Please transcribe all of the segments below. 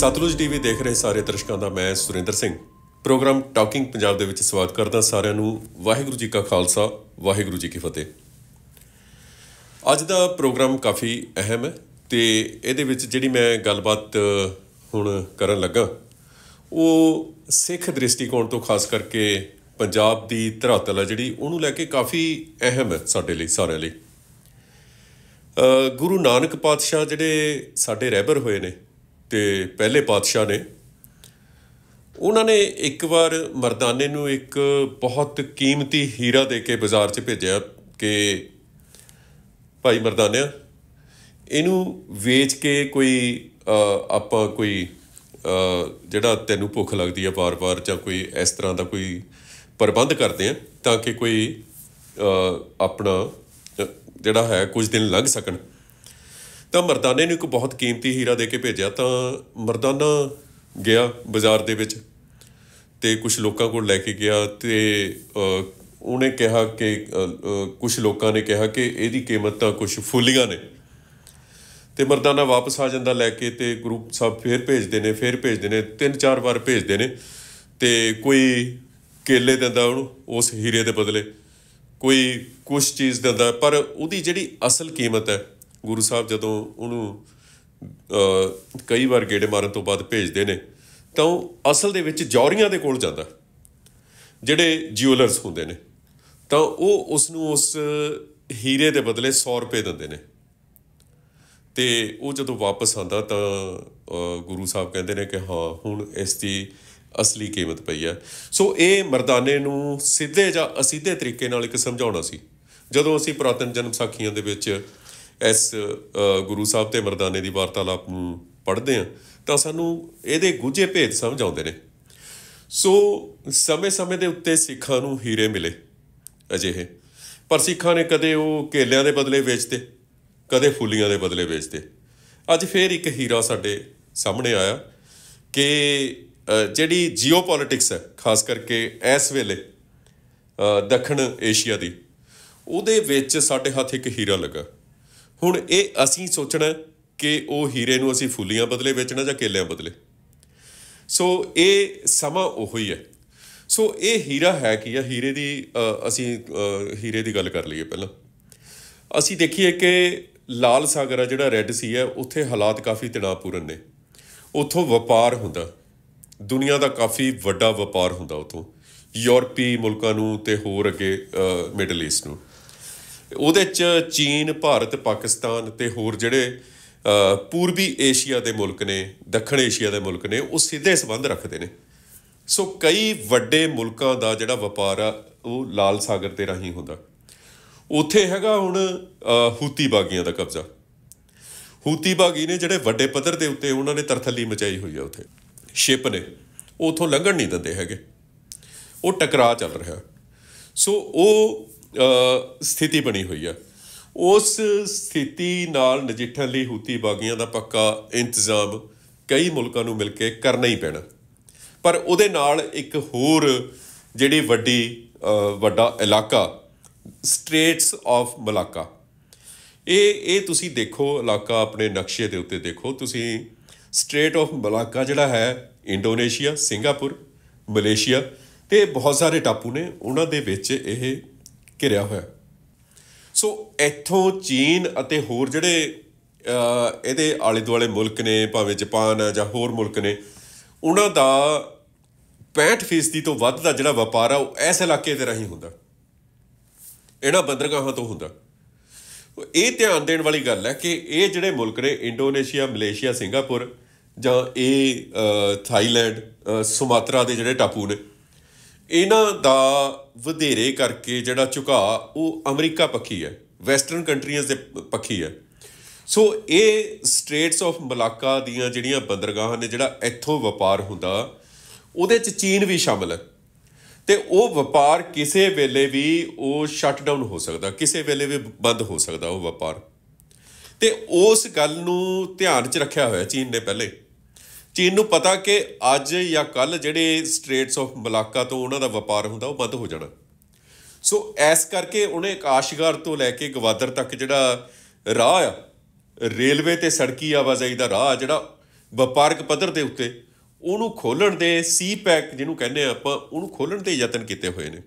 Sutlej TV ਦੇਖ ਰਹੇ ਸਾਰੇ ਦਰਸ਼ਕਾਂ ਦਾ ਮੈਂ ਸੁਰਿੰਦਰ ਸਿੰਘ ਪ੍ਰੋਗਰਾਮ ਟਾਕਿੰਗ ਪੰਜਾਬ ਦੇ ਵਿੱਚ ਸਵਾਗਤ ਕਰਦਾ ਸਾਰਿਆਂ ਨੂੰ ਵਾਹਿਗੁਰੂ ਜੀ ਕਾ ਖਾਲਸਾ ਵਾਹਿਗੁਰੂ ਜੀ ਕੀ ਫਤਿਹ ਅੱਜ ਦਾ ਪ੍ਰੋਗਰਾਮ ਕਾਫੀ ਅਹਿਮ ਹੈ ਤੇ ਇਹਦੇ ਵਿੱਚ ਜਿਹੜੀ ਮੈਂ ਗੱਲਬਾਤ ਹੁਣ ਕਰਨ ਲੱਗਾ ਉਹ ਸਿੱਖ ਦ੍ਰਿਸ਼ਟੀਕੋਣ ਤੋਂ ਖਾਸ ਕਰਕੇ ਪੰਜਾਬ ਦੀ ਧਰਾਤਲ ਹੈ ਜਿਹੜੀ ਉਹਨੂੰ ਲੈ ਕੇ ਕਾਫੀ ਅਹਿਮ ਹੈ ਸਾਡੇ ਲਈ ਸਾਰਿਆਂ ਲਈ ਗੁਰੂ ਨਾਨਕ ਪਾਤਸ਼ਾਹ ਜਿਹੜੇ ਸਾਡੇ ਰਹਿਬਰ ਹੋਏ ਨੇ ਤੇ ਪਹਿਲੇ ਪਾਤਸ਼ਾਹ ਨੇ ਉਹਨਾਂ ਨੇ ਇੱਕ ਵਾਰ ਮਰਦਾਨੇ ਨੂੰ ਇੱਕ ਬਹੁਤ ਕੀਮਤੀ ਹੀਰਾ ਦੇ ਕੇ ਬਾਜ਼ਾਰ 'ਚ ਭੇਜਿਆ ਕਿ ਭਾਈ ਮਰਦਾਨਿਆ ਇਹਨੂੰ ਵੇਚ ਕੇ ਕੋਈ ਆਪਾਂ ਕੋਈ ਜਿਹੜਾ ਤੈਨੂੰ ਭੁੱਖ ਲੱਗਦੀ ਆ ਵਾਰ-ਵਾਰ ਜਾਂ ਕੋਈ ਇਸ ਤਰ੍ਹਾਂ ਦਾ ਕੋਈ ਪ੍ਰਬੰਧ ਕਰਦੇ ਆ ਤਾਂ ਕਿ ਕੋਈ ਆਪਣਾ ਜਿਹੜਾ ਹੈ ਕੁਝ ਦਿਨ ਲੰਘ ਸਕਣ ਤਾਂ ਮਰਦਾਨੇ ਨੂੰ ਇੱਕ ਬਹੁਤ ਕੀਮਤੀ ਹੀਰਾ ਦੇ ਕੇ ਭੇਜਿਆ ਤਾਂ ਮਰਦਾਨਾ ਗਿਆ ਬਾਜ਼ਾਰ ਦੇ ਵਿੱਚ ਤੇ ਕੁਝ ਲੋਕਾਂ ਕੋਲ ਲੈ ਕੇ ਗਿਆ ਤੇ ਉਹਨੇ ਕਿਹਾ ਕਿ ਕੁਝ ਲੋਕਾਂ ਨੇ ਕਿਹਾ ਕਿ ਇਹਦੀ ਕੀਮਤ ਤਾਂ ਕੁਝ ਫੁੱਲੀਆਂ ਨੇ ਤੇ ਮਰਦਾਨਾ ਵਾਪਸ ਆ ਜਾਂਦਾ ਲੈ ਕੇ ਤੇ ਗਰੁੱਪ ਸਭ ਫੇਰ ਭੇਜਦੇ ਨੇ ਫੇਰ ਭੇਜਦੇ ਨੇ ਤਿੰਨ ਚਾਰ ਵਾਰ ਭੇਜਦੇ ਨੇ ਤੇ ਕੋਈ ਕੇਲੇ ਦਿੰਦਾ ਉਹਨੂੰ ਉਸ ਹੀਰੇ ਦੇ ਬਦਲੇ ਕੋਈ ਕੁਝ ਚੀਜ਼ ਦਿੰਦਾ ਪਰ ਉਹਦੀ ਜਿਹੜੀ ਅਸਲ ਕੀਮਤ ਹੈ ਗੁਰੂ ਸਾਹਿਬ ਜਦੋਂ ਉਹਨੂੰ ਕਈ ਵਾਰ ਗੇੜੇ ਮਾਰਨ ਤੋਂ ਬਾਅਦ ਭੇਜਦੇ ਨੇ ਤਾਂ ਉਹ ਅਸਲ ਦੇ ਵਿੱਚ ਜੌਰੀਆਂ ਦੇ ਕੋਲ ਜਾਂਦਾ ਜਿਹੜੇ ਜਿਊਲਰਸ ਹੁੰਦੇ ਨੇ ਤਾਂ ਉਹ ਉਸ ਨੂੰ ਉਸ ਹੀਰੇ ਦੇ ਬਦਲੇ 100 ਰੁਪਏ ਦਿੰਦੇ ਨੇ ਤੇ ਉਹ ਜਦੋਂ ਵਾਪਸ ਆਉਂਦਾ ਤਾਂ ਗੁਰੂ ਸਾਹਿਬ ਕਹਿੰਦੇ ਨੇ ਕਿ ਹਾਂ ਹੁਣ ਇਸ ਦੀ ਅਸਲੀ ਕੀਮਤ ਪਈ ਆ ਸੋ ਇਹ ਮਰਦਾਨੇ ਨੂੰ ਸਿੱਧੇ ਜਾਂ ਅਸਿੱਧੇ ਤਰੀਕੇ ਨਾਲ ਇੱਕ ਸਮਝਾਉਣਾ ਸੀ ਜਦੋਂ ਅਸੀਂ ਪ੍ਰਾਤਨ ਜਨਮ ਸਾਖੀਆਂ ਦੇ ਵਿੱਚ ਇਸ ਗੁਰੂ ਸਾਹਿਬ ਤੇ ਮਰਦਾਨੇ ਦੀ ਵਾਰਤਾਲਾਪ ਨੂੰ ਪੜ੍ਹਦੇ ਆ ਤਾਂ ਸਾਨੂੰ ਇਹਦੇ ਗੁਝੇ ਭੇਦ ਸਮਝ ਆਉਂਦੇ ਨੇ ਸੋ ਸਮੇਂ-ਸਮੇਂ ਦੇ ਉੱਤੇ ਸਿੱਖਾਂ ਨੂੰ ਹੀਰੇ ਮਿਲੇ ਅਜਿਹੇ ਪਰ ਸਿੱਖਾਂ ਨੇ ਕਦੇ ਉਹ ਕੇਲਿਆਂ ਦੇ ਬਦਲੇ ਵੇਚਦੇ ਕਦੇ ਫੁੱਲੀਆਂ ਦੇ ਬਦਲੇ ਵੇਚਦੇ ਅੱਜ ਫੇਰ ਇੱਕ ਹੀਰਾ ਸਾਡੇ ਸਾਹਮਣੇ ਆਇਆ ਕਿ ਜਿਹੜੀ ਜੀਓਪੋਲਿਟਿਕਸ ਹੈ ਖਾਸ ਕਰਕੇ ਇਸ ਵੇਲੇ ਦੱਖਣ ਏਸ਼ੀਆ ਦੀ ਉਹਦੇ ਵਿੱਚ ਸਾਡੇ ਹੱਥ ਇੱਕ ਹੀਰਾ ਲੱਗਾ ਹੁਣ ਇਹ ਅਸੀਂ ਸੋਚਣਾ ਕਿ ਉਹ ਹੀਰੇ ਨੂੰ ਅਸੀਂ ਫੁੱਲੀਆਂ ਬਦਲੇ ਵੇਚਣਾ ਜਾਂ ਕੇਲਿਆਂ ਬਦਲੇ ਸੋ ਇਹ ਸਮਾਂ ਉਹੋ ਹੀ ਹੈ ਸੋ ਇਹ ਹੀਰਾ ਹੈ ਕੀ ਆ ਹੀਰੇ ਦੀ ਅਸੀਂ ਹੀਰੇ ਦੀ ਗੱਲ ਕਰ ਲਈਏ ਪਹਿਲਾਂ ਅਸੀਂ ਦੇਖੀਏ ਕਿ ਲਾਲ ਸਾਗਰ ਆ ਜਿਹੜਾ ਰੈੱਡ ਸੀ ਹੈ ਉੱਥੇ ਹਾਲਾਤ ਕਾਫੀ ਤਣਾਅਪੂਰਨ ਨੇ ਉੱਥੋਂ ਵਪਾਰ ਹੁੰਦਾ ਦੁਨੀਆ ਦਾ ਕਾਫੀ ਵੱਡਾ ਵਪਾਰ ਹੁੰਦਾ ਉੱਥੋਂ ਯੂਰਪੀ ਮੁਲਕਾਂ ਨੂੰ ਤੇ ਹੋਰ ਅੱਗੇ ਮਿਡਲ ਈਸਟ ਨੂੰ ਉਹਦੇ ਚ ਚੀਨ ਭਾਰਤ ਪਾਕਿਸਤਾਨ ਤੇ ਹੋਰ ਜਿਹੜੇ ਪੂਰਬੀ ਏਸ਼ੀਆ ਦੇ ਮੁਲਕ ਨੇ ਦੱਖਣ ਏਸ਼ੀਆ ਦੇ ਮੁਲਕ ਨੇ ਉਹ ਸਿੱਧੇ ਸਬੰਧ ਰੱਖਦੇ ਨੇ ਸੋ ਕਈ ਵੱਡੇ ਮੁਲਕਾਂ ਦਾ ਜਿਹੜਾ ਵਪਾਰ ਆ ਉਹ ਲਾਲ ਸਾਗਰ ਤੇ ਰਾਹੀਂ ਹੁੰਦਾ ਉੱਥੇ ਹੈਗਾ ਹੁਣ ਹੂਤੀ ਬਾਗੀਆਂ ਦਾ ਕਬਜ਼ਾ ਹੂਤੀ ਬਾਗੀ ਨੇ ਜਿਹੜੇ ਵੱਡੇ ਪੱਧਰ ਦੇ ਉੱਤੇ ਉਹਨਾਂ ਨੇ ਤਰਥੱਲੀ ਮਚਾਈ ਹੋਈ ਆ ਉੱਥੇ ਸ਼ਿਪ ਨੇ ਉਥੋਂ ਲੰਘਣ ਨਹੀਂ ਦਿੰਦੇ ਹੈਗੇ ਉਹ ਟਕਰਾਅ ਚੱਲ ਰਿਹਾ ਸੋ ਉਹ ਸਥਿਤੀ ਬਣੀ ਹੋਈ ਆ ਉਸ ਸਥਿਤੀ ਨਾਲ ਨਜਿੱਠਣ ਲਈ ਹੂਤੀ ਬਾਗੀਆਂ ਦਾ ਪੱਕਾ ਇੰਤਜ਼ਾਮ ਕਈ ਮੁਲਕਾਂ ਨੂੰ ਮਿਲ ਕੇ ਕਰਨਾ ਹੀ ਪੈਣਾ ਪਰ ਉਹਦੇ ਨਾਲ ਇੱਕ ਹੋਰ ਜਿਹੜੀ ਵੱਡੀ ਵੱਡਾ ਇਲਾਕਾ ਸਟ੍ਰੇਟਸ ਆਫ ਮਲਾਕਾ ਇਹ ਇਹ ਤੁਸੀਂ ਦੇਖੋ ਇਲਾਕਾ ਆਪਣੇ ਨਕਸ਼ੇ ਦੇ ਉੱਤੇ ਦੇਖੋ ਤੁਸੀਂ ਸਟ੍ਰੇਟ ਆਫ ਮਲਾਕਾ ਜਿਹੜਾ ਹੈ ਇੰਡੋਨੇਸ਼ੀਆ ਸਿੰਗਾਪੁਰ ਮਲੇਸ਼ੀਆ ਤੇ ਬਹੁਤ ਸਾਰੇ ਟਾਪੂ ਨੇ ਉਹਨਾਂ ਦੇ ਵਿੱਚ ਇਹ ਘਿਰਿਆ ਹੋਇਆ ਸੋ ਇੱਥੋਂ ਚੀਨ ਅਤੇ ਹੋਰ ਜਿਹੜੇ ਇਹਦੇ ਆਲੇ ਦੁਆਲੇ ਮੁਲਕ ਨੇ ਭਾਵੇਂ ਜਾਪਾਨ ਜਾਂ ਹੋਰ ਮੁਲਕ ਨੇ ਉਹਨਾਂ ਦਾ 65% ਤੋਂ ਵੱਧ ਦਾ ਜਿਹੜਾ ਵਪਾਰ ਆ ਉਹ ਇਸ ਇਲਾਕੇ ਦੇ ਰਹੀ ਹੁੰਦਾ ਇਹਨਾਂ ਬੰਦਰਗਾਹਾਂ ਤੋਂ ਹੁੰਦਾ ਇਹ ਧਿਆਨ ਦੇਣ ਵਾਲੀ ਗੱਲ ਹੈ ਕਿ ਇਹ ਜਿਹੜੇ ਮੁਲਕ ਨੇ ਇੰਡੋਨੇਸ਼ੀਆ ਮਲੇਸ਼ੀਆ ਸਿੰਗਾਪੁਰ ਜਾਂ ਇਹ ਥਾਈਲੈਂਡ ਸੁਮਾਤਰਾ ਦੇ ਜਿਹੜੇ ਟਾਪੂ ਨੇ ਇਹਨਾਂ ਦਾ ਵਧੇਰੇ ਕਰਕੇ ਜਿਹੜਾ ਝੁਕਾ ਉਹ ਅਮਰੀਕਾ ਪੱਖੀ ਹੈ ਵੈਸਟਰਨ ਕੰਟਰੀਆਂ ਦੇ ਪੱਖੀ ਹੈ ਸੋ ਇਹ ਸਟ੍ਰੇਟਸ ਆਫ ਮਲਾਕਾ ਦੀਆਂ ਜਿਹੜੀਆਂ ਬੰਦਰਗਾਹਾਂ ਨੇ ਜਿਹੜਾ ਇੱਥੋਂ ਵਪਾਰ ਹੁੰਦਾ ਉਹਦੇ ਚ ਚੀਨ ਵੀ ਸ਼ਾਮਲ ਹੈ ਤੇ ਉਹ ਵਪਾਰ ਕਿਸੇ ਵੇਲੇ ਵੀ ਉਹ ਸ਼ਟ ਡਾਊਨ ਹੋ ਸਕਦਾ ਕਿਸੇ ਵੇਲੇ ਵੀ ਬੰਦ ਹੋ ਸਕਦਾ ਉਹ ਵਪਾਰ ਤੇ ਉਸ ਗੱਲ ਨੂੰ ਧਿਆਨ ਚ ਰੱਖਿਆ ਹੋਇਆ ਚੀਨ ਨੇ ਪਹਿਲੇ ਚੀਨ ਨੂੰ ਪਤਾ ਕਿ ਅੱਜ ਜਾਂ ਕੱਲ ਜਿਹੜੇ ਸਟ੍ਰੇਟਸ ਆਫ ਮਲਾਕਾ ਤੋਂ ਉਹਨਾਂ ਦਾ ਵਪਾਰ ਹੁੰਦਾ ਉਹ ਬੰਦ ਹੋ ਜਾਣਾ ਸੋ ਐਸ ਕਰਕੇ ਉਹਨੇ ਕਾਸ਼ਗਰ ਤੋਂ ਲੈ ਕੇ ਗਵਾਦਰ ਤੱਕ ਜਿਹੜਾ ਰਾਹ ਆ ਰੇਲਵੇ ਤੇ ਸੜਕੀ ਆਵਾਜਾਈ ਦਾ ਰਾਹ ਜਿਹੜਾ ਵਪਾਰਕ ਪੱਧਰ ਦੇ ਉੱਤੇ ਉਹਨੂੰ ਖੋਲਣ ਦੇ ਸੀ ਪੈਕ ਜਿਹਨੂੰ ਕਹਿੰਦੇ ਆ ਆਪਾਂ ਉਹਨੂੰ ਖੋਲਣ ਦੇ ਯਤਨ ਕੀਤੇ ਹੋਏ ਨੇ